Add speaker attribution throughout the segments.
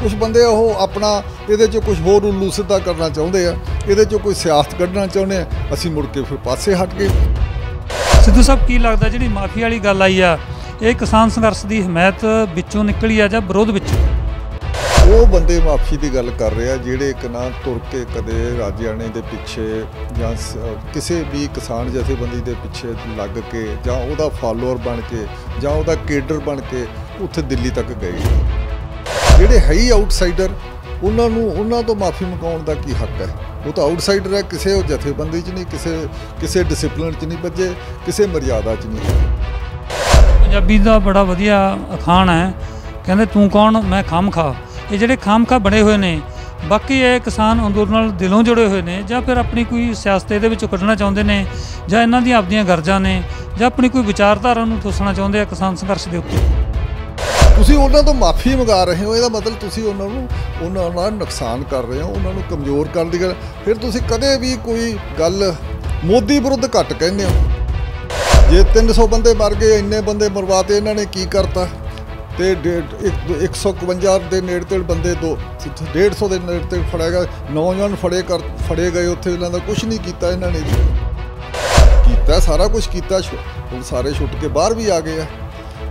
Speaker 1: ਕੁਝ ਬੰਦੇ ਉਹ ਆਪਣਾ ਇਹਦੇ 'ਚ ਕੁਝ ਹੋਰ ਉੱਲੂ ਸਿੱਧਾ ਕਰਨਾ ਚਾਹੁੰਦੇ ਆ ਇਹਦੇ 'ਚ ਕੋਈ ਸਿਆਸਤ ਕੱਢਣਾ ਚਾਹੁੰਦੇ ਆ ਅਸੀਂ ਮੁੜ ਕੇ ਫਿਰ ਪਾਸੇ ਹਟ ਗਏ
Speaker 2: ਸਿੱਧੂ ਸਾਹਿਬ ਕੀ ਲੱਗਦਾ ਜਿਹੜੀ ਮਾਫੀ ਵਾਲੀ ਗੱਲ ਆਈ ਆ ਇਹ ਕਿਸਾਨ ਸੰਘਰਸ਼ ਦੀ ਹਮਾਇਤ ਵਿੱਚੋਂ ਨਿਕਲੀ ਆ ਜਾਂ ਵਿਰੋਧ ਵਿੱਚੋਂ
Speaker 1: ਉਹ ਬੰਦੇ ਮਾਫੀ ਦੀ ਗੱਲ ਕਰ ਰਹੇ ਆ ਜਿਹੜੇ ਇੱਕ ਨਾ ਤੁਰ ਕੇ ਕਦੇ ਰਾਜਿਆਣੇ ਦੇ ਪਿੱਛੇ ਜਾਂ ਕਿਸੇ ਵੀ ਕਿਸਾਨ ਜਥੇਬੰਦੀ ਦੇ ਪਿੱਛੇ ਲੱਗ ਕੇ ਜਾਂ ਉਹਦਾ ਫਾਲੋਅਰ ਬਣ ਕੇ ਜਾਂ ਉਹਦਾ ਕੇਡਰ ਬਣ ਕੇ ਉੱਥੇ ਦਿੱਲੀ ਤੱਕ ਗਏ ਜਿਹੜੇ ਹੈ ਹੀ ਆਊਟਸਾਈਡਰ ਉਹਨਾਂ ਨੂੰ ਉਹਨਾਂ ਤੋਂ ਮਾਫੀ ਮੰਗਾਉਣ ਦਾ ਕੀ ਹੱਕ ਹੈ ਉਹ ਤਾਂ ਆਊਟਸਾਈਡਰ ਹੈ ਕਿਸੇ ਉਹ ਜਥੇਬੰਦੀ 'ਚ ਨਹੀਂ ਕਿਸੇ ਕਿਸੇ ਡਿਸਪਲਿਨ 'ਚ ਨਹੀਂ ਬੱਜੇ ਕਿਸੇ ਮਰਿਆਦਾ 'ਚ ਨਹੀਂ
Speaker 2: ਪੰਜਾਬੀ ਦਾ ਬੜਾ ਵਧੀਆ ਅਖਾਣ ਹੈ ਕਹਿੰਦੇ ਤੂੰ ਕੌਣ ਮੈਂ ਖਾਮ ਖਾ ਇਹ ਜਿਹੜੇ ਖਾਮ ਖਾ ਬਣੇ ਹੋਏ ਨੇ ਬਾਕੀ ਇਹ ਕਿਸਾਨ ਅੰਦੋਲਨ ਨਾਲ ਦਿਲੋਂ ਜੁੜੇ ਹੋਏ ਨੇ ਜਾਂ ਫਿਰ ਆਪਣੀ ਕੋਈ ਸਿਆਸਤ ਦੇ ਵਿੱਚ ਕੱਢਣਾ ਚਾਹੁੰਦੇ ਨੇ ਜਾਂ ਇਹਨਾਂ ਦੀਆਂ ਆਪਣੀਆਂ ਗਰਜਾਂ ਨੇ ਜਾਂ ਆਪਣੀ ਕੋਈ ਵਿਚਾਰਧਾਰਾ ਨੂੰ ਠੋਸਣਾ ਚਾਹੁੰਦੇ ਆ ਕਿਸਾਨ ਸੰਘਰਸ਼ ਦੇ ਉੱਤੇ
Speaker 1: ਤੁਸੀਂ ਉਹਨਾਂ ਤੋਂ ਮਾਫੀ ਮੰਗਾ ਰਹੇ ਹੋ ਇਹਦਾ ਮਤਲਬ ਤੁਸੀਂ ਉਹਨਾਂ ਨੂੰ ਉਹਨਾਂ ਨਾਲ ਨੁਕਸਾਨ ਕਰ ਰਹੇ ਹੋ ਉਹਨਾਂ ਨੂੰ ਕਮਜ਼ੋਰ ਕਰਨ ਦੀ ਗੱਲ ਫਿਰ ਤੁਸੀਂ ਕਦੇ ਵੀ ਕੋਈ ਗੱਲ ਮੋਦੀ ਵਿਰੁੱਧ ਘੱਟ ਕਹਿੰਦੇ ਹੋ ਜੇ 300 ਬੰਦੇ ਮਰ ਗਏ ਇੰਨੇ ਬੰਦੇ ਮਰਵਾਤੇ ਇਹਨਾਂ ਨੇ ਕੀ ਕਰਤਾ ਤੇ 151 ਦੇ ਨੇੜੇ ਤੇੜ ਬੰਦੇ ਦੋ 150 ਦੇ ਨੇੜੇ ਤੇ ਫੜਿਆ ਗਿਆ ਨੌਜਵਾਨ ਫੜੇ ਕਰ ਫੜੇ ਗਏ ਉੱਥੇ ਇਹਨਾਂ ਦਾ ਕੁਝ ਨਹੀਂ ਕੀਤਾ ਇਹਨਾਂ ਨੇ ਕੀਤਾ ਸਾਰਾ ਕੁਝ ਕੀਤਾ ਹੁਣ ਸਾਰੇ ਛੁੱਟ ਕੇ ਬਾਹਰ ਵੀ ਆ ਗਏ ਆ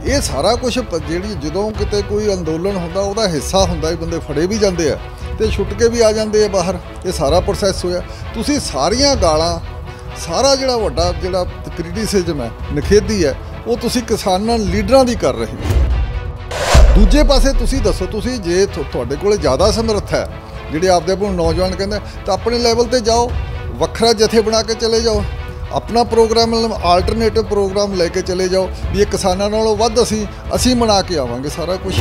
Speaker 1: ਇਹ ਸਾਰਾ ਕੁਝ ਜਿਹੜੀ ਜਦੋਂ ਕਿਤੇ ਕੋਈ ਅੰਦੋਲਨ ਹੁੰਦਾ ਉਹਦਾ ਹਿੱਸਾ ਹੁੰਦਾ ਹੀ ਬੰਦੇ ਫੜੇ ਵੀ ਜਾਂਦੇ ਆ ਤੇ ਛੁੱਟ ਕੇ ਵੀ ਆ ਜਾਂਦੇ ਆ ਬਾਹਰ ਇਹ ਸਾਰਾ ਪ੍ਰੋਸੈਸ ਹੋਇਆ ਤੁਸੀਂ ਸਾਰੀਆਂ ਗਾਲਾਂ ਸਾਰਾ ਜਿਹੜਾ ਵੱਡਾ ਜਿਹੜਾ ਕ੍ਰਿਟਿਸਿਜ਼ਮ ਹੈ ਨਖੇਦੀ ਹੈ ਉਹ ਤੁਸੀਂ ਕਿਸਾਨਾਂ ਲੀਡਰਾਂ ਦੀ ਕਰ ਰਹੇ ਹੋ ਦੂਜੇ ਪਾਸੇ ਤੁਸੀਂ ਦੱਸੋ ਤੁਸੀਂ ਜੇ ਤੁਹਾਡੇ ਕੋਲੇ ਜ਼ਿਆਦਾ ਸਮਰੱਥ ਹੈ ਜਿਹੜੇ ਆਪਦੇ ਆਪ ਨੂੰ ਨੌਜਵਾਨ ਕਹਿੰਦੇ ਤਾਂ ਆਪਣੇ ਲੈਵਲ ਤੇ ਜਾਓ ਵੱਖਰਾ ਜਥੇ ਬਣਾ ਕੇ ਚਲੇ ਜਾਓ ਆਪਣਾ ਪ੍ਰੋਗਰਾਮ ਮਤਲਬ ਆਲਟਰਨੇਟਿਵ ਪ੍ਰੋਗਰਾਮ ਲੈ ਕੇ ਚਲੇ ਜਾਓ ਵੀ ਇਹ ਕਿਸਾਨਾਂ ਨਾਲੋਂ ਵੱਧ ਅਸੀਂ ਅਸੀਂ ਮਨਾ ਕੇ ਆਵਾਂਗੇ ਸਾਰਾ ਕੁਝ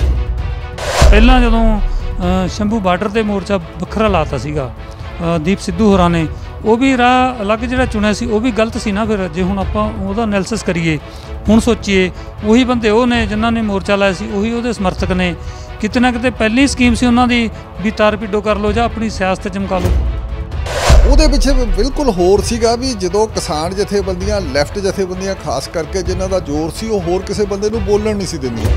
Speaker 2: ਪਹਿਲਾਂ ਜਦੋਂ ਸ਼ੰਭੂ ਬਾਰਡਰ ਤੇ ਮੋਰਚਾ ਵੱਖਰਾ ਲਾਤਾ ਸੀਗਾ ਦੀਪ ਸਿੱਧੂ ਹੋਰਾਂ ਨੇ ਉਹ ਵੀ ਰਾਹ ਅਲੱਗ ਜਿਹੜਾ ਚੁਣਿਆ ਸੀ ਉਹ ਵੀ ਗਲਤ ਸੀ ਨਾ ਫਿਰ ਜੇ ਹੁਣ ਆਪਾਂ ਉਹਦਾ ਐਨਾਲਿਸਿਸ ਕਰੀਏ ਹੁਣ ਸੋਚੀਏ ਉਹੀ ਬੰਦੇ ਉਹ ਨੇ ਜਿਨ੍ਹਾਂ ਨੇ ਮੋਰਚਾ ਲਾਇਆ ਸੀ ਉਹੀ ਉਹਦੇ ਸਮਰਥਕ ਨੇ ਕਿਤੇ ਨਾ ਕਿਤੇ ਪਹਿਲੀ ਸਕੀਮ ਸੀ ਉਹਨਾਂ ਦੀ ਵੀ ਤਾਰ ਪਿੱਡੋ ਕਰ ਲਓ ਜਾਂ ਆਪਣੀ ਸਿਆਸਤ ਚਮਕਾ ਲਓ
Speaker 1: ਉਹਦੇ ਪਿੱਛੇ ਬਿਲਕੁਲ ਹੋਰ ਸੀਗਾ ਵੀ ਜਦੋਂ ਕਿਸਾਨ ਜਥੇਬੰਦੀਆਂ ਲੈਫਟ ਜਥੇਬੰਦੀਆਂ ਖਾਸ ਕਰਕੇ ਜਿਨ੍ਹਾਂ ਦਾ ਜ਼ੋਰ ਸੀ ਉਹ ਹੋਰ ਕਿਸੇ ਬੰਦੇ ਨੂੰ ਬੋਲਣ ਨਹੀਂ ਸੀ ਦਿੰਦੀਆਂ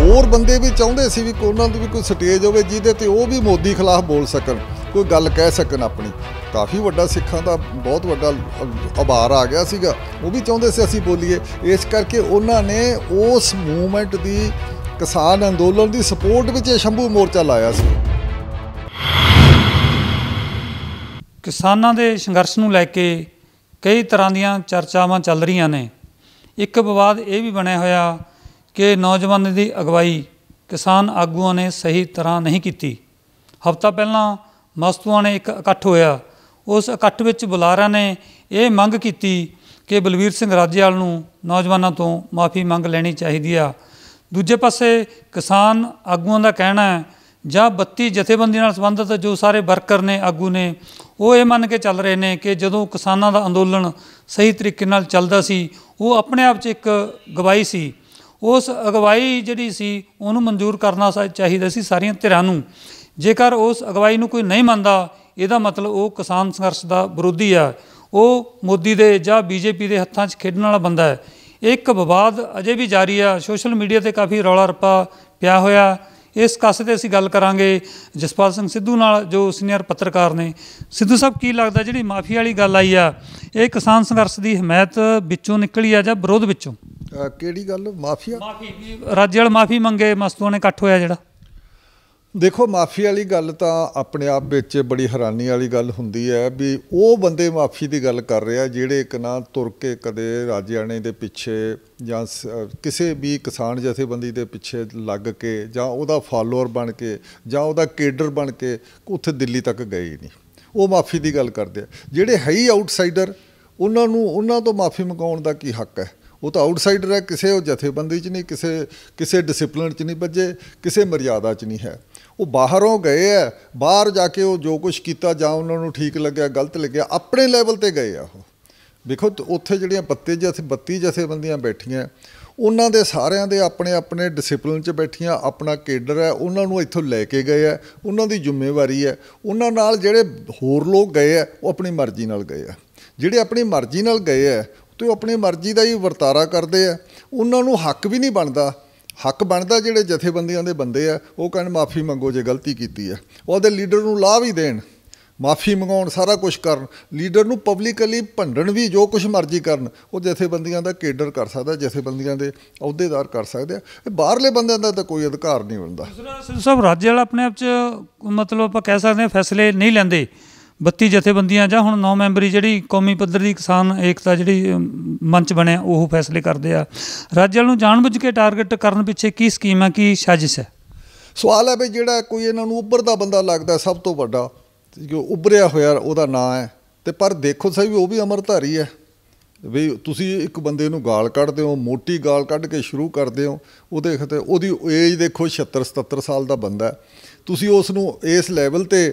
Speaker 1: ਹੋਰ ਬੰਦੇ ਵੀ ਚਾਹੁੰਦੇ ਸੀ ਵੀ ਉਹਨਾਂ ਦੀ ਵੀ ਕੋਈ ਸਟੇਜ ਹੋਵੇ ਜਿਹਦੇ ਤੇ ਉਹ ਵੀ ਮੋਦੀ ਖਿਲਾਫ ਬੋਲ ਸਕਣ ਕੋਈ ਗੱਲ ਕਹਿ ਸਕਣ ਆਪਣੀ ਕਾਫੀ ਵੱਡਾ ਸਿੱਖਾਂ ਦਾ ਬਹੁਤ ਵੱਡਾ ਆਭਾਰ ਆ ਗਿਆ ਸੀਗਾ ਉਹ ਵੀ ਚਾਹੁੰਦੇ ਸੀ ਅਸੀਂ ਬੋਲੀਏ ਇਸ ਕਰਕੇ ਉਹਨਾਂ ਨੇ ਉਸ ਮੂਵਮੈਂਟ ਦੀ ਕਿਸਾਨ ਅੰਦੋਲਨ ਦੀ ਸਪੋਰਟ ਵਿੱਚ ਇਹ ਸ਼ੰਭੂ ਮੋਰਚਾ ਲਾਇਆ ਸੀ
Speaker 2: ਕਿਸਾਨਾਂ ਦੇ ਸੰਘਰਸ਼ ਨੂੰ ਲੈ ਕੇ ਕਈ ਤਰ੍ਹਾਂ ਦੀਆਂ ਚਰਚਾਵਾਂ ਚੱਲ ਰਹੀਆਂ ਨੇ ਇੱਕ ਵਿਵਾਦ ਇਹ ਵੀ ਬਣਿਆ ਹੋਇਆ ਕਿ ਨੌਜਵਾਨ ਦੀ ਅਗਵਾਈ ਕਿਸਾਨ ਆਗੂਆਂ ਨੇ ਸਹੀ ਤਰ੍ਹਾਂ ਨਹੀਂ ਕੀਤੀ ਹਫਤਾ ਪਹਿਲਾਂ ਮਸਤੂਆਂ ਨੇ ਇੱਕ ਇਕੱਠ ਹੋਇਆ ਉਸ ਇਕੱਠ ਵਿੱਚ ਬੁਲਾਰਾ ਨੇ ਇਹ ਮੰਗ ਕੀਤੀ ਕਿ ਬਲਵੀਰ ਸਿੰਘ ਰਾਜੇਵਾਲ ਨੂੰ ਨੌਜਵਾਨਾਂ ਤੋਂ ਮਾਫੀ ਮੰਗ ਲੈਣੀ ਚਾਹੀਦੀ ਆ ਦੂਜੇ ਪਾਸੇ ਕਿਸਾਨ ਆਗੂਆਂ ਦਾ ਕਹਿਣਾ ਹੈ ਜਾਂ 32 ਜਥੇਬੰਦੀ ਨਾਲ ਸੰਬੰਧਿਤ ਜੋ ਸਾਰੇ ਵਰਕਰ ਨੇ ਆਗੂ ਨੇ ਉਹ ਇਹ ਮੰਨ ਕੇ ਚੱਲ ਰਹੇ ਨੇ ਕਿ ਜਦੋਂ ਕਿਸਾਨਾਂ ਦਾ ਅੰਦੋਲਨ ਸਹੀ ਤਰੀਕੇ ਨਾਲ ਚੱਲਦਾ ਸੀ ਉਹ ਆਪਣੇ ਆਪ 'ਚ ਇੱਕ ਗਵਾਹੀ ਸੀ ਉਸ ਅਗਵਾਈ ਜਿਹੜੀ ਸੀ ਉਹਨੂੰ ਮਨਜ਼ੂਰ ਕਰਨਾ ਚਾਹੀਦਾ ਸੀ ਸਾਰੀਆਂ ਧਿਰਾਂ ਨੂੰ ਜੇਕਰ ਉਸ ਅਗਵਾਈ ਨੂੰ ਕੋਈ ਨਹੀਂ ਮੰਨਦਾ ਇਹਦਾ ਮਤਲਬ ਉਹ ਕਿਸਾਨ ਸੰਘਰਸ਼ ਦਾ ਵਿਰੋਧੀ ਆ ਉਹ ਮੋਦੀ ਦੇ ਜਾਂ ਬੀਜੇਪੀ ਦੇ ਹੱਥਾਂ 'ਚ ਖੇਡਣ ਵਾਲਾ ਬੰਦਾ ਹੈ ਇੱਕ ਵਿਵਾਦ ਅਜੇ ਵੀ ਜਾਰੀ ਆ ਸੋਸ਼ਲ ਮੀਡੀਆ ਤੇ ਕਾਫੀ ਰੌਲਾ ਰੱਪਾ ਪਿਆ ਹੋਇਆ ਇਸ ਕਸ ਤੇ ਅਸੀਂ ਗੱਲ ਕਰਾਂਗੇ ਜਸਪਾਲ ਸਿੰਘ ਸਿੱਧੂ ਨਾਲ ਜੋ ਸੀਨੀਅਰ ਪੱਤਰਕਾਰ ਨੇ ਸਿੱਧੂ ਸਾਹਿਬ ਕੀ ਲੱਗਦਾ ਜਿਹੜੀ ਮਾਫੀਆ ਵਾਲੀ ਗੱਲ ਆਈ ਆ ਇਹ ਕਿਸਾਨ ਸੰਘਰਸ਼ ਦੀ ਹਮਾਇਤ ਵਿੱਚੋਂ ਨਿਕਲੀ ਆ ਜਾਂ ਵਿਰੋਧ ਵਿੱਚੋਂ
Speaker 1: ਕਿਹੜੀ ਗੱਲ ਮਾਫੀਆ ਮਾਫੀ ਵਾਲ ਮਾਫੀ ਮੰਗੇ ਮਸਤੂਆਂ ਨੇ ਇਕੱਠ ਹੋਇਆ ਜਿਹੜਾ ਦੇਖੋ ਮਾਫੀ ਵਾਲੀ ਗੱਲ ਤਾਂ ਆਪਣੇ ਆਪ ਵਿੱਚ ਬੜੀ ਹੈਰਾਨੀ ਵਾਲੀ ਗੱਲ ਹੁੰਦੀ ਹੈ ਵੀ ਉਹ ਬੰਦੇ ਮਾਫੀ ਦੀ ਗੱਲ ਕਰ ਰਿਹਾ ਜਿਹੜੇ ਇੱਕ ਨਾ ਤੁਰ ਕੇ ਕਦੇ ਰਾਜਿਆਣੇ ਦੇ ਪਿੱਛੇ ਜਾਂ ਕਿਸੇ ਵੀ ਕਿਸਾਨ ਜਥੇਬੰਦੀ ਦੇ ਪਿੱਛੇ ਲੱਗ ਕੇ ਜਾਂ ਉਹਦਾ ਫਾਲੋਅਰ ਬਣ ਕੇ ਜਾਂ ਉਹਦਾ ਕੇਡਰ ਬਣ ਕੇ ਉੱਥੇ ਦਿੱਲੀ ਤੱਕ ਗਏ ਨਹੀਂ ਉਹ ਮਾਫੀ ਦੀ ਗੱਲ ਕਰਦੇ ਆ ਜਿਹੜੇ ਹੈ ਹੀ ਆਊਟਸਾਈਡਰ ਉਹਨਾਂ ਨੂੰ ਉਹਨਾਂ ਤੋਂ ਮਾਫੀ ਮੰਗਾਉਣ ਦਾ ਕੀ ਹੱਕ ਹੈ ਉਹ ਤਾਂ ਆਊਟਸਾਈਡਰ ਹੈ ਕਿਸੇ ਉਹ ਜਥੇਬੰਦੀ 'ਚ ਨਹੀਂ ਕਿਸੇ ਕਿਸੇ ਡਿਸਪਲਿਨ 'ਚ ਨਹੀਂ ਭੱਜੇ ਕਿਸੇ ਮਰਿਆਦਾ 'ਚ ਨਹੀਂ ਹੈ ਉਹ ਬਾਹਰੋਂ ਗਏ ਆ ਬਾਹਰ ਜਾ ਕੇ ਉਹ ਜੋ ਕੁਝ ਕੀਤਾ ਜਾਂ ਉਹਨਾਂ ਨੂੰ ਠੀਕ ਲੱਗਿਆ ਗਲਤ ਲੱਗਿਆ ਆਪਣੇ ਲੈਵਲ ਤੇ ਗਏ ਆ ਉਹ ਵੇਖੋ ਉੱਥੇ ਜਿਹੜੀਆਂ ਪੱਤੇ ਜਿਹੇ 32 ਬੰਦੀਆਂ ਬੈਠੀਆਂ ਉਹਨਾਂ ਦੇ ਸਾਰਿਆਂ ਦੇ ਆਪਣੇ ਆਪਣੇ ਡਿਸਪਲਿਨ 'ਚ ਬੈਠੀਆਂ ਆਪਣਾ ਕੇਡਰ ਹੈ ਉਹਨਾਂ ਨੂੰ ਇੱਥੋਂ ਲੈ ਕੇ ਗਏ ਆ ਉਹਨਾਂ ਦੀ ਜ਼ਿੰਮੇਵਾਰੀ ਹੈ ਉਹਨਾਂ ਨਾਲ ਜਿਹੜੇ ਹੋਰ ਲੋਕ ਗਏ ਆ ਉਹ ਆਪਣੀ ਮਰਜ਼ੀ ਨਾਲ ਗਏ ਆ ਜਿਹੜੇ ਆਪਣੀ ਮਰਜ਼ੀ ਨਾਲ ਗਏ ਆ ਤੇ ਉਹ ਆਪਣੀ ਮਰਜ਼ੀ ਦਾ ਹੀ ਵਰਤਾਰਾ ਕਰਦੇ ਆ ਉਹਨਾਂ ਨੂੰ ਹੱਕ ਵੀ ਨਹੀਂ ਬਣਦਾ ਹੱਕ ਬਣਦਾ ਜਿਹੜੇ ਜਥੇਬੰਦੀਆਂ ਦੇ ਬੰਦੇ ਆ ਉਹ ਕਹਿੰਦੇ ਮਾਫੀ ਮੰਗੋ ਜੇ ਗਲਤੀ ਕੀਤੀ ਆ ਉਹਦੇ ਲੀਡਰ ਨੂੰ ਲਾਹ ਵੀ ਦੇਣ ਮਾਫੀ ਮੰਗਾਉਣ ਸਾਰਾ ਕੁਝ ਕਰਨ ਲੀਡਰ ਨੂੰ ਪਬਲਿਕਲੀ ਭੰਡਣ ਵੀ ਜੋ ਕੁਝ ਮਰਜ਼ੀ ਕਰਨ ਉਹ ਜਥੇਬੰਦੀਆਂ ਦਾ ਕੇਡਰ ਕਰ ਸਕਦਾ ਜਥੇਬੰਦੀਆਂ ਦੇ ਅਹੁਦੇਦਾਰ ਕਰ ਸਕਦੇ ਆ ਇਹ ਬਾਹਰਲੇ ਬੰਦਿਆਂ ਦਾ ਤਾਂ ਕੋਈ ਅਧਿਕਾਰ ਨਹੀਂ ਹੁੰਦਾ
Speaker 2: ਸਿੰਘ ਸਾਹਿਬ ਰਾਜੇ ਵਾਲਾ ਆਪਣੇ ਆਪ 'ਚ ਮਤਲਬ ਆਪਾਂ ਕਹਿ ਸਕਦੇ ਆ ਫੈਸਲੇ ਨਹੀਂ ਲੈਂਦੇ 32 ਜਥੇਬੰਦੀਆਂ ਜਾਂ ਹੁਣ 9 ਮੈਂਬਰੀ ਜਿਹੜੀ ਕੌਮੀ ਪੱਧਰ ਦੀ ਕਿਸਾਨ ਏਕਤਾ ਜਿਹੜੀ ਮੰਚ ਬਣਿਆ ਉਹ ਫੈਸਲੇ ਕਰਦੇ ਆ ਰਾਜਲ ਨੂੰ ਜਾਣਬੁੱਝ ਕੇ ਟਾਰਗੇਟ ਕਰਨ ਪਿੱਛੇ ਕੀ ਸਕੀਮ ਹੈ ਕੀ ਸਾਜ਼ਿਸ਼ ਹੈ
Speaker 1: ਸਵਾਲ ਹੈ ਵੀ ਜਿਹੜਾ ਕੋਈ ਇਹਨਾਂ ਨੂੰ ਉੱਪਰ ਦਾ ਬੰਦਾ ਲੱਗਦਾ ਸਭ ਤੋਂ ਵੱਡਾ ਜੋ ਉੱਭਰਿਆ ਹੋਇਆ ਉਹਦਾ ਨਾਂ ਹੈ ਤੇ ਪਰ ਦੇਖੋ ਸਹੀ ਉਹ ਵੀ ਅਮਰਧਾਰੀ ਹੈ ਵੀ ਤੁਸੀਂ ਇੱਕ ਬੰਦੇ ਨੂੰ ਗਾਲ ਕੱਢਦੇ ਹੋ ਮੋਟੀ ਗਾਲ ਕੱਢ ਕੇ ਸ਼ੁਰੂ ਕਰਦੇ ਹੋ ਉਹ ਦੇਖਦੇ ਉਹਦੀ ਏਜ ਦੇਖੋ 76 77 ਸਾਲ ਦਾ ਬੰਦਾ ਹੈ ਤੁਸੀਂ ਉਸ ਨੂੰ ਇਸ ਲੈਵਲ ਤੇ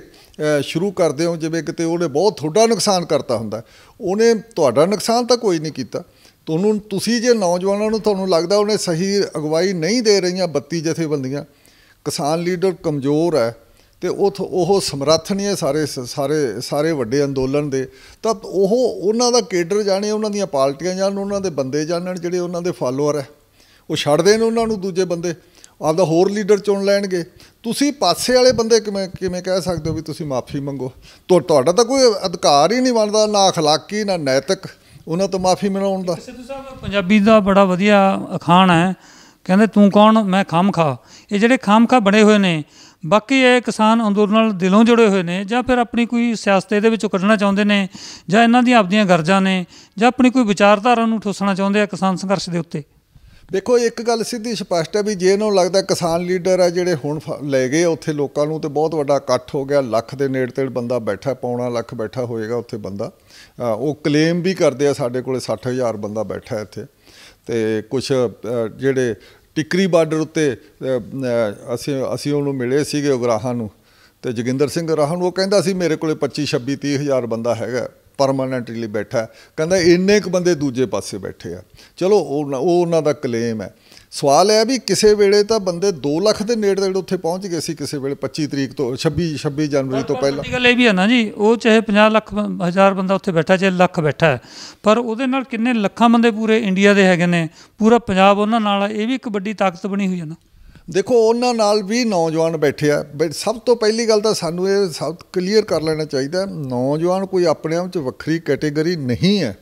Speaker 1: ਸ਼ੁਰੂ ਕਰਦੇ ਹੋ ਜਿਵੇਂ ਕਿਤੇ ਉਹਨੇ ਬਹੁਤ ਥੋੜਾ ਨੁਕਸਾਨ ਕਰਤਾ ਹੁੰਦਾ ਉਹਨੇ ਤੁਹਾਡਾ ਨੁਕਸਾਨ ਤਾਂ ਕੋਈ ਨਹੀਂ ਕੀਤਾ ਤੁਹਾਨੂੰ ਤੁਸੀਂ ਜੇ ਨੌਜਵਾਨਾਂ ਨੂੰ ਤੁਹਾਨੂੰ ਲੱਗਦਾ ਉਹਨੇ ਸਹੀ ਅਗਵਾਈ ਨਹੀਂ ਦੇ ਰਹੀਆਂ 32 ਜਥੇਬੰਦੀਆਂ ਕਿਸਾਨ ਲੀਡਰ ਕਮਜ਼ੋਰ ਹੈ ਤੇ ਉਹ ਉਹ ਸਮਰਥਨੀਏ ਸਾਰੇ ਸਾਰੇ ਸਾਰੇ ਵੱਡੇ ਅੰਦੋਲਨ ਦੇ ਤਾਂ ਉਹ ਉਹਨਾਂ ਦਾ ਕੇਡਰ ਜਾਣੇ ਉਹਨਾਂ ਦੀਆਂ ਪਾਰਟੀਆਂ ਜਾਣ ਉਹਨਾਂ ਦੇ ਬੰਦੇ ਜਾਣਣ ਜਿਹੜੇ ਉਹਨਾਂ ਦੇ ਫਾਲੋਅਰ ਹੈ ਉਹ ਛੱਡਦੇ ਨੇ ਉਹਨਾਂ ਨੂੰ ਦੂਜੇ ਬੰਦੇ ਆਪਦਾ ਹੋਰ ਲੀਡਰ ਚੁਣ ਲੈਣਗੇ ਤੁਸੀਂ ਪਾਸੇ ਵਾਲੇ ਬੰਦੇ ਕਿਵੇਂ ਕਿਵੇਂ ਕਹਿ ਸਕਦੇ ਹੋ ਵੀ ਤੁਸੀਂ ਮਾਫੀ ਮੰਗੋ ਤੋ ਤੁਹਾਡਾ ਤਾਂ ਕੋਈ ਅਧਿਕਾਰ ਹੀ ਨਹੀਂ ਬਣਦਾ ਨਾ اخਲਾਕੀ ਨਾ ਨੈਤਿਕ ਉਹਨਾਂ ਤੋਂ ਮਾਫੀ ਮਿਲਾਉਣ ਦਾ ਸਿੱਧੂ
Speaker 2: ਸਾਹਿਬ ਪੰਜਾਬੀ ਦਾ ਬੜਾ ਵਧੀਆ ਅਖਾਣ ਹੈ ਕਹਿੰਦੇ ਤੂੰ ਕੌਣ ਮੈਂ ਖਾਮ ਖਾ ਇਹ ਜਿਹੜੇ ਖਾਮ ਖਾ ਬਣੇ ਹੋਏ ਨੇ ਬਾਕੀ ਇਹ ਕਿਸਾਨ ਅੰਦੋਲਨ ਨਾਲ ਦਿਲੋਂ ਜੁੜੇ ਹੋਏ ਨੇ ਜਾਂ ਫਿਰ ਆਪਣੀ ਕੋਈ ਸਿਆਸਤ ਦੇ ਵਿੱਚੋਂ ਕੱਢਣਾ ਚਾਹੁੰਦੇ ਨੇ ਜਾਂ ਇਹਨਾਂ ਦੀਆਂ ਆਪਣੀਆਂ ਗਰਜਾਂ ਨੇ ਜਾਂ ਆਪਣੀ ਕੋਈ ਵਿਚਾਰਧਾਰਾ ਨੂੰ ਠੋਸਣਾ ਚਾਹੁੰਦੇ ਆ ਕਿਸਾਨ ਸੰਘਰਸ਼ ਦੇ ਉੱਤੇ
Speaker 1: ਦੇਖੋ ਇੱਕ ਗੱਲ ਸਿੱਧੀ ਸਪਸ਼ਟ ਹੈ ਵੀ ਜੇ ਇਹਨਾਂ ਨੂੰ ਲੱਗਦਾ ਕਿਸਾਨ ਲੀਡਰ ਆ ਜਿਹੜੇ ਹੁਣ ਲੈ ਗਏ ਉੱਥੇ ਲੋਕਾਂ ਨੂੰ ਤੇ ਬਹੁਤ ਵੱਡਾ ਇਕੱਠ ਹੋ ਗਿਆ ਲੱਖ ਦੇ ਨੇੜੇ ਤੇੜ ਬੰਦਾ ਬੈਠਾ ਪੌਣਾ ਲੱਖ ਬੈਠਾ ਹੋਏਗਾ ਉੱਥੇ ਬੰਦਾ ਉਹ ਕਲੇਮ ਵੀ ਕਰਦੇ ਆ ਸਾਡੇ ਕੋਲੇ 60000 ਬੰਦਾ ਬੈਠਾ ਇੱਥੇ ਤੇ ਕੁਝ ਜਿਹੜੇ ਟਿਕਰੀ ਬਾਰਡਰ ਉੱਤੇ ਅਸੀਂ ਅਸੀਂ ਉਹਨੂੰ ਮਿਲੇ ਸੀਗੇ ਉਗਰਾਹਾਂ ਨੂੰ ਤੇ ਜਗਿੰਦਰ ਸਿੰਘ ਰਾਹਾਂ ਨੂੰ ਉਹ ਕਹਿੰਦਾ ਸੀ ਮੇਰੇ ਕੋਲੇ 25 26 30000 ਬੰਦਾ ਹੈਗਾ ਪਰਮਾਨੈਂਟਲੀ ਬੈਠਾ ਕਹਿੰਦਾ ਇੰਨੇ ਕੁ ਬੰਦੇ ਦੂਜੇ ਪਾਸੇ ਬੈਠੇ ਆ ਚਲੋ ਉਹ ਉਹ ਉਹਨਾਂ ਦਾ ਕਲੇਮ ਹੈ ਸਵਾਲ ਹੈ ਵੀ ਕਿਸੇ ਵੇਲੇ ਤਾਂ ਬੰਦੇ 2 ਲੱਖ ਦੇ ਨੇੜੇ ਤੇੜੇ ਉੱਥੇ ਪਹੁੰਚ ਗਏ ਸੀ ਕਿਸੇ ਵੇਲੇ 25 ਤਰੀਕ ਤੋਂ 26 26 ਜਨਵਰੀ ਤੋਂ ਪਹਿਲਾਂ
Speaker 2: ਗੱਲ ਇਹ ਵੀ ਹੈ ਨਾ ਜੀ ਉਹ ਚਾਹੇ 50 ਲੱਖ ਹਜ਼ਾਰ ਬੰਦਾ ਉੱਥੇ ਬੈਠਾ ਚਾਹੇ ਲੱਖ ਬੈਠਾ ਪਰ ਉਹਦੇ ਨਾਲ ਕਿੰਨੇ ਲੱਖਾਂ ਬੰਦੇ ਪੂਰੇ ਇੰਡੀਆ ਦੇ ਹੈਗੇ ਨੇ ਪੂਰਾ ਪੰਜਾਬ ਉਹਨਾਂ ਨਾਲ ਇਹ ਵੀ ਇੱਕ ਵੱਡੀ ਤਾਕਤ ਬਣੀ ਹੋਈ ਹੈ ਨਾ
Speaker 1: ਦੇਖੋ ਉਹਨਾਂ ਨਾਲ ਵੀ ਨੌਜਵਾਨ ਬੈਠੇ ਆ ਸਭ ਤੋਂ ਪਹਿਲੀ ਗੱਲ ਤਾਂ ਸਾਨੂੰ ਇਹ ਸਭ ਕਲੀਅਰ ਕਰ ਲੈਣਾ ਚਾਹੀਦਾ ਨੌਜਵਾਨ ਕੋਈ ਆਪਣੇ ਆਪ ਵਿੱਚ ਵੱਖਰੀ ਕੈਟੇਗਰੀ ਨਹੀਂ ਹੈ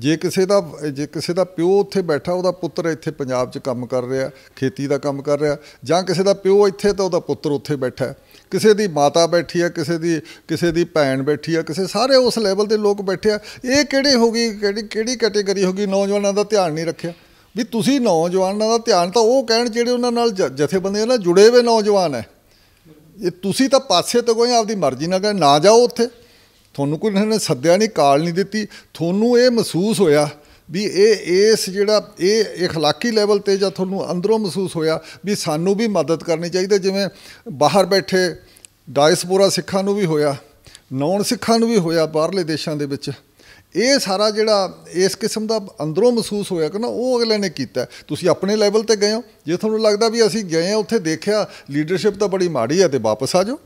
Speaker 1: ਜੇ ਕਿਸੇ ਦਾ ਜੇ ਕਿਸੇ ਦਾ ਪਿਓ ਉੱਥੇ ਬੈਠਾ ਉਹਦਾ ਪੁੱਤਰ ਇੱਥੇ ਪੰਜਾਬ 'ਚ ਕੰਮ ਕਰ ਰਿਹਾ ਖੇਤੀ ਦਾ ਕੰਮ ਕਰ ਰਿਹਾ ਜਾਂ ਕਿਸੇ ਦਾ ਪਿਓ ਇੱਥੇ ਤਾਂ ਉਹਦਾ ਪੁੱਤਰ ਉੱਥੇ ਬੈਠਾ ਕਿਸੇ ਦੀ ਮਾਤਾ ਬੈਠੀ ਆ ਕਿਸੇ ਦੀ ਕਿਸੇ ਦੀ ਭੈਣ ਬੈਠੀ ਆ ਕਿਸੇ ਸਾਰੇ ਉਸ ਲੈਵਲ ਦੇ ਲੋਕ ਬੈਠੇ ਆ ਇਹ ਕਿਹੜੇ ਹੋ ਗਈ ਕਿਹੜੀ ਕਿਹੜੀ ਕੈਟੇਗਰੀ ਹੋ ਗਈ ਨੌਜਵਾਨਾਂ ਦਾ ਧਿਆਨ ਨਹੀਂ ਰੱਖਿਆ ਵੀ ਤੁਸੀਂ ਨੌਜਵਾਨਾਂ ਦਾ ਧਿਆਨ ਤਾਂ ਉਹ ਕਹਿਣ ਜਿਹੜੇ ਉਹਨਾਂ ਨਾਲ ਜਥੇਬੰਦੀਆਂ ਨਾਲ ਜੁੜੇ ਹੋਏ ਨੌਜਵਾਨ ਹੈ ਇਹ ਤੁਸੀਂ ਤਾਂ ਪਾਸੇ ਤੋਂ ਕੋਈ ਆਪਦੀ ਮਰਜ਼ੀ ਨਾਲ ਨਾ ਜਾਓ ਉੱਥੇ ਤੁਹਾਨੂੰ ਕੋਈ ਨੇ ਸੱਦਿਆ ਨਹੀਂ ਕਾਲ ਨਹੀਂ ਦਿੱਤੀ ਤੁਹਾਨੂੰ ਇਹ ਮਹਿਸੂਸ ਹੋਇਆ ਵੀ ਇਹ ਇਸ ਜਿਹੜਾ ਇਹ اخلاقی ਲੈਵਲ ਤੇ ਜਾਂ ਤੁਹਾਨੂੰ ਅੰਦਰੋਂ ਮਹਿਸੂਸ ਹੋਇਆ ਵੀ ਸਾਨੂੰ ਵੀ ਮਦਦ ਕਰਨੀ ਚਾਹੀਦੀ ਜਿਵੇਂ ਬਾਹਰ ਬੈਠੇ ਡਾਇਸਪੋਰਾ ਸਿੱਖਾਂ ਨੂੰ ਵੀ ਹੋਇਆ ਨੌਨ ਸਿੱਖਾਂ ਨੂੰ ਵੀ ਹੋਇਆ ਬਾਹਰਲੇ ਦੇਸ਼ਾਂ ਦੇ ਵਿੱਚ ਇਹ ਸਾਰਾ ਜਿਹੜਾ ਇਸ ਕਿਸਮ ਦਾ ਅੰਦਰੋਂ ਮਹਿਸੂਸ ਹੋਇਆ ਕਿ ਨਾ ਉਹ ਅਗਲੇ ਨੇ ਕੀਤਾ ਤੁਸੀਂ ਆਪਣੇ ਲੈਵਲ ਤੇ ਗਏ ਹੋ ਜੇ ਤੁਹਾਨੂੰ ਲੱਗਦਾ ਵੀ ਅਸੀਂ ਗਏ ਆ ਉੱਥੇ ਦੇਖਿਆ ਲੀਡਰਸ਼ਿਪ ਤਾਂ ਬੜੀ ਮਾੜੀ ਹੈ ਤੇ ਵਾਪਸ ਆ ਜਾਓ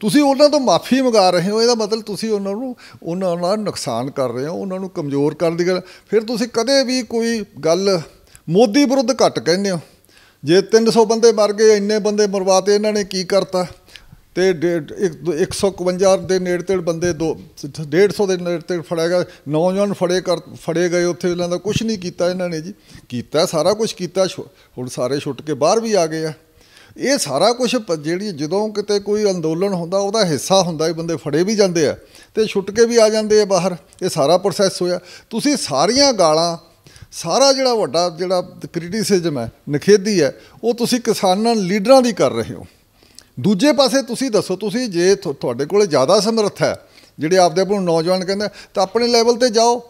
Speaker 1: ਤੁਸੀਂ ਉਹਨਾਂ ਤੋਂ ਮਾਫੀ ਮੰਗਾ ਰਹੇ ਹੋ ਇਹਦਾ ਮਤਲਬ ਤੁਸੀਂ ਉਹਨਾਂ ਨੂੰ ਉਹਨਾਂ ਨਾਲ ਨੁਕਸਾਨ ਕਰ ਰਹੇ ਹੋ ਉਹਨਾਂ ਨੂੰ ਕਮਜ਼ੋਰ ਕਰਨ ਦੀ ਗੱਲ ਫਿਰ ਤੁਸੀਂ ਕਦੇ ਵੀ ਕੋਈ ਗੱਲ ਮੋਦੀ ਵਿਰੁੱਧ ਘੱਟ ਕਹਿੰਦੇ ਹੋ ਜੇ 300 ਬੰਦੇ ਮਰ ਗਏ ਇੰਨੇ ਬੰਦੇ ਮਰਵਾਤੇ ਇਹਨਾਂ ਨੇ ਕੀ ਕਰਤਾ ਤੇ 151 ਦੇ ਨੇੜੇ ਤੇੜ ਬੰਦੇ ਦੋ 150 ਦੇ ਨੇੜੇ ਤੇੜ ਫੜਿਆ ਗਿਆ ਨੌਜਵਾਨ ਫੜੇ ਕਰ ਫੜੇ ਗਏ ਉੱਥੇ ਇਹਨਾਂ ਦਾ ਕੁਝ ਨਹੀਂ ਕੀਤਾ ਇਹਨਾਂ ਨੇ ਜੀ ਕੀਤਾ ਸਾਰਾ ਕੁਝ ਕੀਤਾ ਹੁਣ ਸਾਰੇ ਛੁੱਟ ਕੇ ਬਾਹਰ ਵੀ ਆ ਗਏ ਆ ਇਹ ਸਾਰਾ ਕੁਝ ਜਿਹੜੀ ਜਦੋਂ ਕਿਤੇ ਕੋਈ ਅੰਦੋਲਨ ਹੁੰਦਾ ਉਹਦਾ ਹਿੱਸਾ ਹੁੰਦਾ ਹੀ ਬੰਦੇ ਫੜੇ ਵੀ ਜਾਂਦੇ ਆ ਤੇ ਛੁੱਟ ਕੇ ਵੀ ਆ ਜਾਂਦੇ ਆ ਬਾਹਰ ਇਹ ਸਾਰਾ ਪ੍ਰੋਸੈਸ ਹੋਇਆ ਤੁਸੀਂ ਸਾਰੀਆਂ ਗਾਲਾਂ ਸਾਰਾ ਜਿਹੜਾ ਵੱਡਾ ਜਿਹੜਾ ਕ੍ਰਿਟਿਸਿਜ਼ਮ ਹੈ ਨਖੇਦੀ ਹੈ ਉਹ ਤੁਸੀਂ ਕਿਸਾਨਾਂ ਲੀਡਰਾਂ ਦੀ ਕਰ ਰਹੇ ਹੋ ਦੂਜੇ ਪਾਸੇ ਤੁਸੀਂ ਦੱਸੋ ਤੁਸੀਂ ਜੇ ਤੁਹਾਡੇ ਕੋਲੇ ਜ਼ਿਆਦਾ ਸਮਰੱਥ ਹੈ ਜਿਹੜੇ ਆਪਦੇ ਆਪ ਨੂੰ ਨੌਜਵਾਨ ਕਹਿੰਦੇ ਤਾਂ ਆਪਣੇ ਲੈਵਲ ਤੇ ਜਾਓ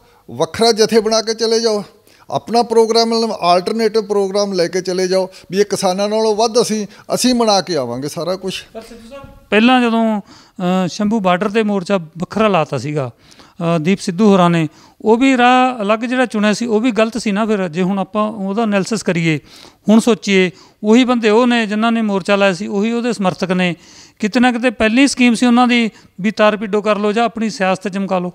Speaker 1: ਵੱਖਰਾ ਜਥੇ ਬਣਾ ਕੇ ਚਲੇ ਜਾਓ ਆਪਣਾ ਪ੍ਰੋਗਰਾਮ ਮਤਲਬ ਆਲਟਰਨੇਟਿਵ ਪ੍ਰੋਗਰਾਮ ਲੈ ਕੇ ਚਲੇ ਜਾਓ ਵੀ ਇਹ ਕਿਸਾਨਾਂ ਨਾਲੋਂ ਵੱਧ ਅਸੀਂ ਅਸੀਂ ਬਣਾ ਕੇ ਆਵਾਂਗੇ ਸਾਰਾ ਕੁਝ ਪਹਿਲਾਂ
Speaker 2: ਜਦੋਂ ਸ਼ੰਭੂ ਬਾਰਡਰ ਤੇ ਮੋਰਚਾ ਵੱਖਰਾ ਲਾਤਾ ਸੀਗਾ ਦੀਪ ਸਿੱਧੂ ਹੋਰਾਂ ਨੇ ਉਹ ਵੀ ਰਾਹ ਅਲੱਗ ਜਿਹੜਾ ਚੁਣਿਆ ਸੀ ਉਹ ਵੀ ਗਲਤ ਸੀ ਨਾ ਫਿਰ ਜੇ ਹੁਣ ਆਪਾਂ ਉਹਦਾ ਅਨਲਿਸਿਸ ਕਰੀਏ ਹੁਣ ਸੋਚੀਏ ਉਹੀ ਬੰਦੇ ਉਹ ਨੇ ਜਿਨ੍ਹਾਂ ਨੇ ਮੋਰਚਾ ਲਾਇਆ ਸੀ ਉਹੀ ਉਹਦੇ ਸਮਰਥਕ ਨੇ ਕਿਤੇ ਨਾ ਕਿਤੇ ਪਹਿਲੀ ਸਕੀਮ ਸੀ ਉਹਨਾਂ ਦੀ ਵੀ ਤਾਰਪੀਡੋ ਕਰ ਲਓ ਜਾਂ ਆਪਣੀ ਸਿਆਸਤ ਚਮਕਾ ਲਓ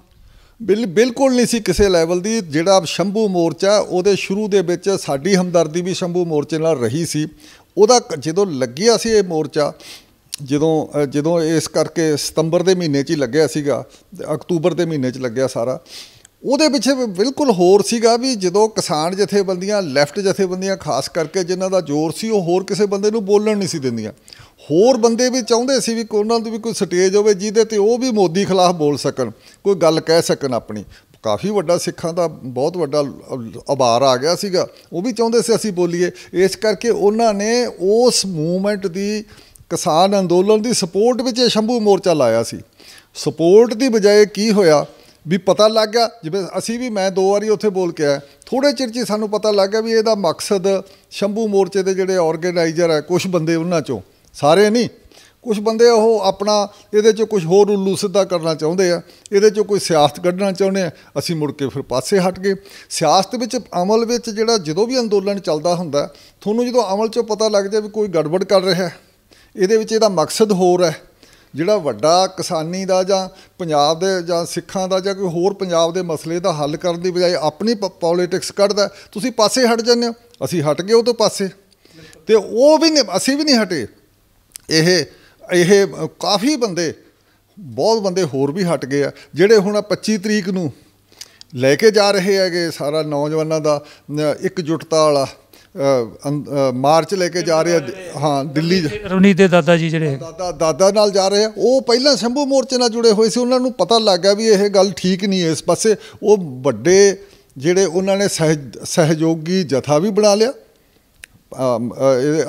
Speaker 1: ਬਿਲਕੁਲ ਨਹੀਂ ਸੀ ਕਿਸੇ ਲੈਵਲ ਦੀ ਜਿਹੜਾ ਸ਼ੰਭੂ ਮੋਰਚਾ ਉਹਦੇ ਸ਼ੁਰੂ ਦੇ ਵਿੱਚ ਸਾਡੀ ਹਮਦਰਦੀ ਵੀ ਸ਼ੰਭੂ ਮੋਰਚੇ ਨਾਲ ਰਹੀ ਸੀ ਉਹਦਾ ਜਦੋਂ ਲੱਗਿਆ ਸੀ ਇਹ ਮੋਰਚਾ ਜਦੋਂ ਜਦੋਂ ਇਸ ਕਰਕੇ ਸਤੰਬਰ ਦੇ ਮਹੀਨੇ 'ਚ ਹੀ ਲੱਗਿਆ ਸੀਗਾ ਅਕਤੂਬਰ ਦੇ ਮਹੀਨੇ 'ਚ ਲੱਗਿਆ ਸਾਰਾ ਉਹਦੇ ਪਿੱਛੇ ਬਿਲਕੁਲ ਹੋਰ ਸੀਗਾ ਵੀ ਜਦੋਂ ਕਿਸਾਨ ਜਥੇਬੰਦੀਆਂ ਲੈਫਟ ਜਥੇਬੰਦੀਆਂ ਖਾਸ ਕਰਕੇ ਜਿਨ੍ਹਾਂ ਦਾ ਜ਼ੋਰ ਸੀ ਉਹ ਹੋਰ ਕਿਸੇ ਬੰਦੇ ਨੂੰ ਬੋਲਣ ਨਹੀਂ ਸੀ ਦਿੰਦੀਆਂ ਹੋਰ ਬੰਦੇ ਵੀ ਚਾਹੁੰਦੇ ਸੀ ਵੀ ਉਹਨਾਂ ਦੀ ਵੀ ਕੋਈ ਸਟੇਜ ਹੋਵੇ ਜਿਹਦੇ ਤੇ ਉਹ ਵੀ ਮੋਦੀ ਖਿਲਾਫ ਬੋਲ ਸਕਣ ਕੋਈ ਗੱਲ ਕਹਿ ਸਕਣ ਆਪਣੀ ਕਾਫੀ ਵੱਡਾ ਸਿੱਖਾਂ ਦਾ ਬਹੁਤ ਵੱਡਾ ਆਭਾਰ ਆ ਗਿਆ ਸੀਗਾ ਉਹ ਵੀ ਚਾਹੁੰਦੇ ਸੀ ਅਸੀਂ ਬੋਲੀਏ ਇਸ ਕਰਕੇ ਉਹਨਾਂ ਨੇ ਉਸ ਮੂਵਮੈਂਟ ਦੀ ਕਿਸਾਨ ਅੰਦੋਲਨ ਦੀ ਸਪੋਰਟ ਵਿੱਚ ਸ਼ੰਭੂ ਮੋਰਚਾ ਲਾਇਆ ਸੀ ਸਪੋਰਟ ਦੀ ਬਜਾਏ ਕੀ ਹੋਇਆ ਵੀ ਪਤਾ ਲੱਗ ਗਿਆ ਜਿਵੇਂ ਅਸੀਂ ਵੀ ਮੈਂ ਦੋ ਵਾਰੀ ਉੱਥੇ ਬੋਲ ਕੇ ਆਇਆ ਥੋੜੇ ਚਿਰ 'ਚ ਸਾਨੂੰ ਪਤਾ ਲੱਗ ਗਿਆ ਵੀ ਇਹਦਾ ਮਕਸਦ ਸ਼ੰਭੂ ਮੋਰਚੇ ਦੇ ਜਿਹੜੇ ਆਰਗੇਨਾਈਜ਼ਰ ਹੈ ਕੁਝ ਬੰਦੇ ਉਹਨਾਂ 'ਚੋਂ ਸਾਰੇ ਨਹੀਂ ਕੁਝ ਬੰਦੇ ਉਹ ਆਪਣਾ ਇਹਦੇ 'ਚ ਕੁਝ ਹੋਰ ਉੱਲੂ ਸਿੱਧਾ ਕਰਨਾ ਚਾਹੁੰਦੇ ਆ ਇਹਦੇ 'ਚ ਕੋਈ ਸਿਆਸਤ ਕੱਢਣਾ ਚਾਹੁੰਦੇ ਆ ਅਸੀਂ ਮੁੜ ਕੇ ਫਿਰ ਪਾਸੇ ਹਟ ਗਏ ਸਿਆਸਤ ਵਿੱਚ ਅਮਲ ਵਿੱਚ ਜਿਹੜਾ ਜਦੋਂ ਵੀ ਅੰਦੋਲਨ ਚੱਲਦਾ ਹੁੰਦਾ ਤੁਹਾਨੂੰ ਜਦੋਂ ਅਮਲ 'ਚੋਂ ਪਤਾ ਲੱਗ ਜਾਵੇ ਵੀ ਕੋਈ ਗੜਬੜ ਕਰ ਰਿਹਾ ਇਹਦੇ ਵਿੱਚ ਇਹਦਾ ਮਕਸਦ ਹੋਰ ਹੈ ਜਿਹੜਾ ਵੱਡਾ ਕਿਸਾਨੀ ਦਾ ਜਾਂ ਪੰਜਾਬ ਦੇ ਜਾਂ ਸਿੱਖਾਂ ਦਾ ਜਾਂ ਕੋਈ ਹੋਰ ਪੰਜਾਬ ਦੇ ਮਸਲੇ ਦਾ ਹੱਲ ਕਰਨ ਦੀ ਬਜਾਏ ਆਪਣੀ ਪੋਲਿਟਿਕਸ ਕੱਢਦਾ ਤੁਸੀਂ ਪਾਸੇ ਹਟ ਜਾਂਦੇ ਹੋ ਅਸੀਂ ਹਟ ਗਏ ਉਹ ਤੋਂ ਪਾਸੇ ਤੇ ਉਹ ਵੀ ਨਹੀਂ ਅਸੀਂ ਵੀ ਨਹੀਂ ਹਟੇ ਇਹ ਇਹ ਕਾਫੀ ਬੰਦੇ ਬਹੁਤ ਬੰਦੇ ਹੋਰ ਵੀ ਹਟ ਗਏ ਆ ਜਿਹੜੇ ਹੁਣ 25 ਤਰੀਕ ਨੂੰ ਲੈ ਕੇ ਜਾ ਰਹੇ ਹੈਗੇ ਸਾਰਾ ਨੌਜਵਾਨਾਂ ਦਾ ਇੱਕ ਜੁਟਤਾ ਵਾਲਾ ਮਾਰਚ ਲੈ ਕੇ ਜਾ ਰਿਹਾ ਹਾਂ ਦਿੱਲੀ
Speaker 2: ਰੁਨੀ ਦੇ ਦਾਦਾ ਜੀ
Speaker 1: ਜਿਹੜੇ ਦਾਦਾ ਦਾਦਾ ਨਾਲ ਜਾ ਰਹੇ ਉਹ ਪਹਿਲਾਂ ਸ਼ੰਭੂ ਮੋਰਚੇ ਨਾਲ ਜੁੜੇ ਹੋਏ ਸੀ ਉਹਨਾਂ ਨੂੰ ਪਤਾ ਲੱਗ ਗਿਆ ਵੀ ਇਹ ਗੱਲ ਠੀਕ ਨਹੀਂ ਹੈ ਇਸ ਪਾਸੇ ਉਹ ਵੱਡੇ ਜਿਹੜੇ ਉਹਨਾਂ ਨੇ ਸਹਿਯੋਗੀ ਜਥਾ ਵੀ ਬਣਾ ਲਿਆ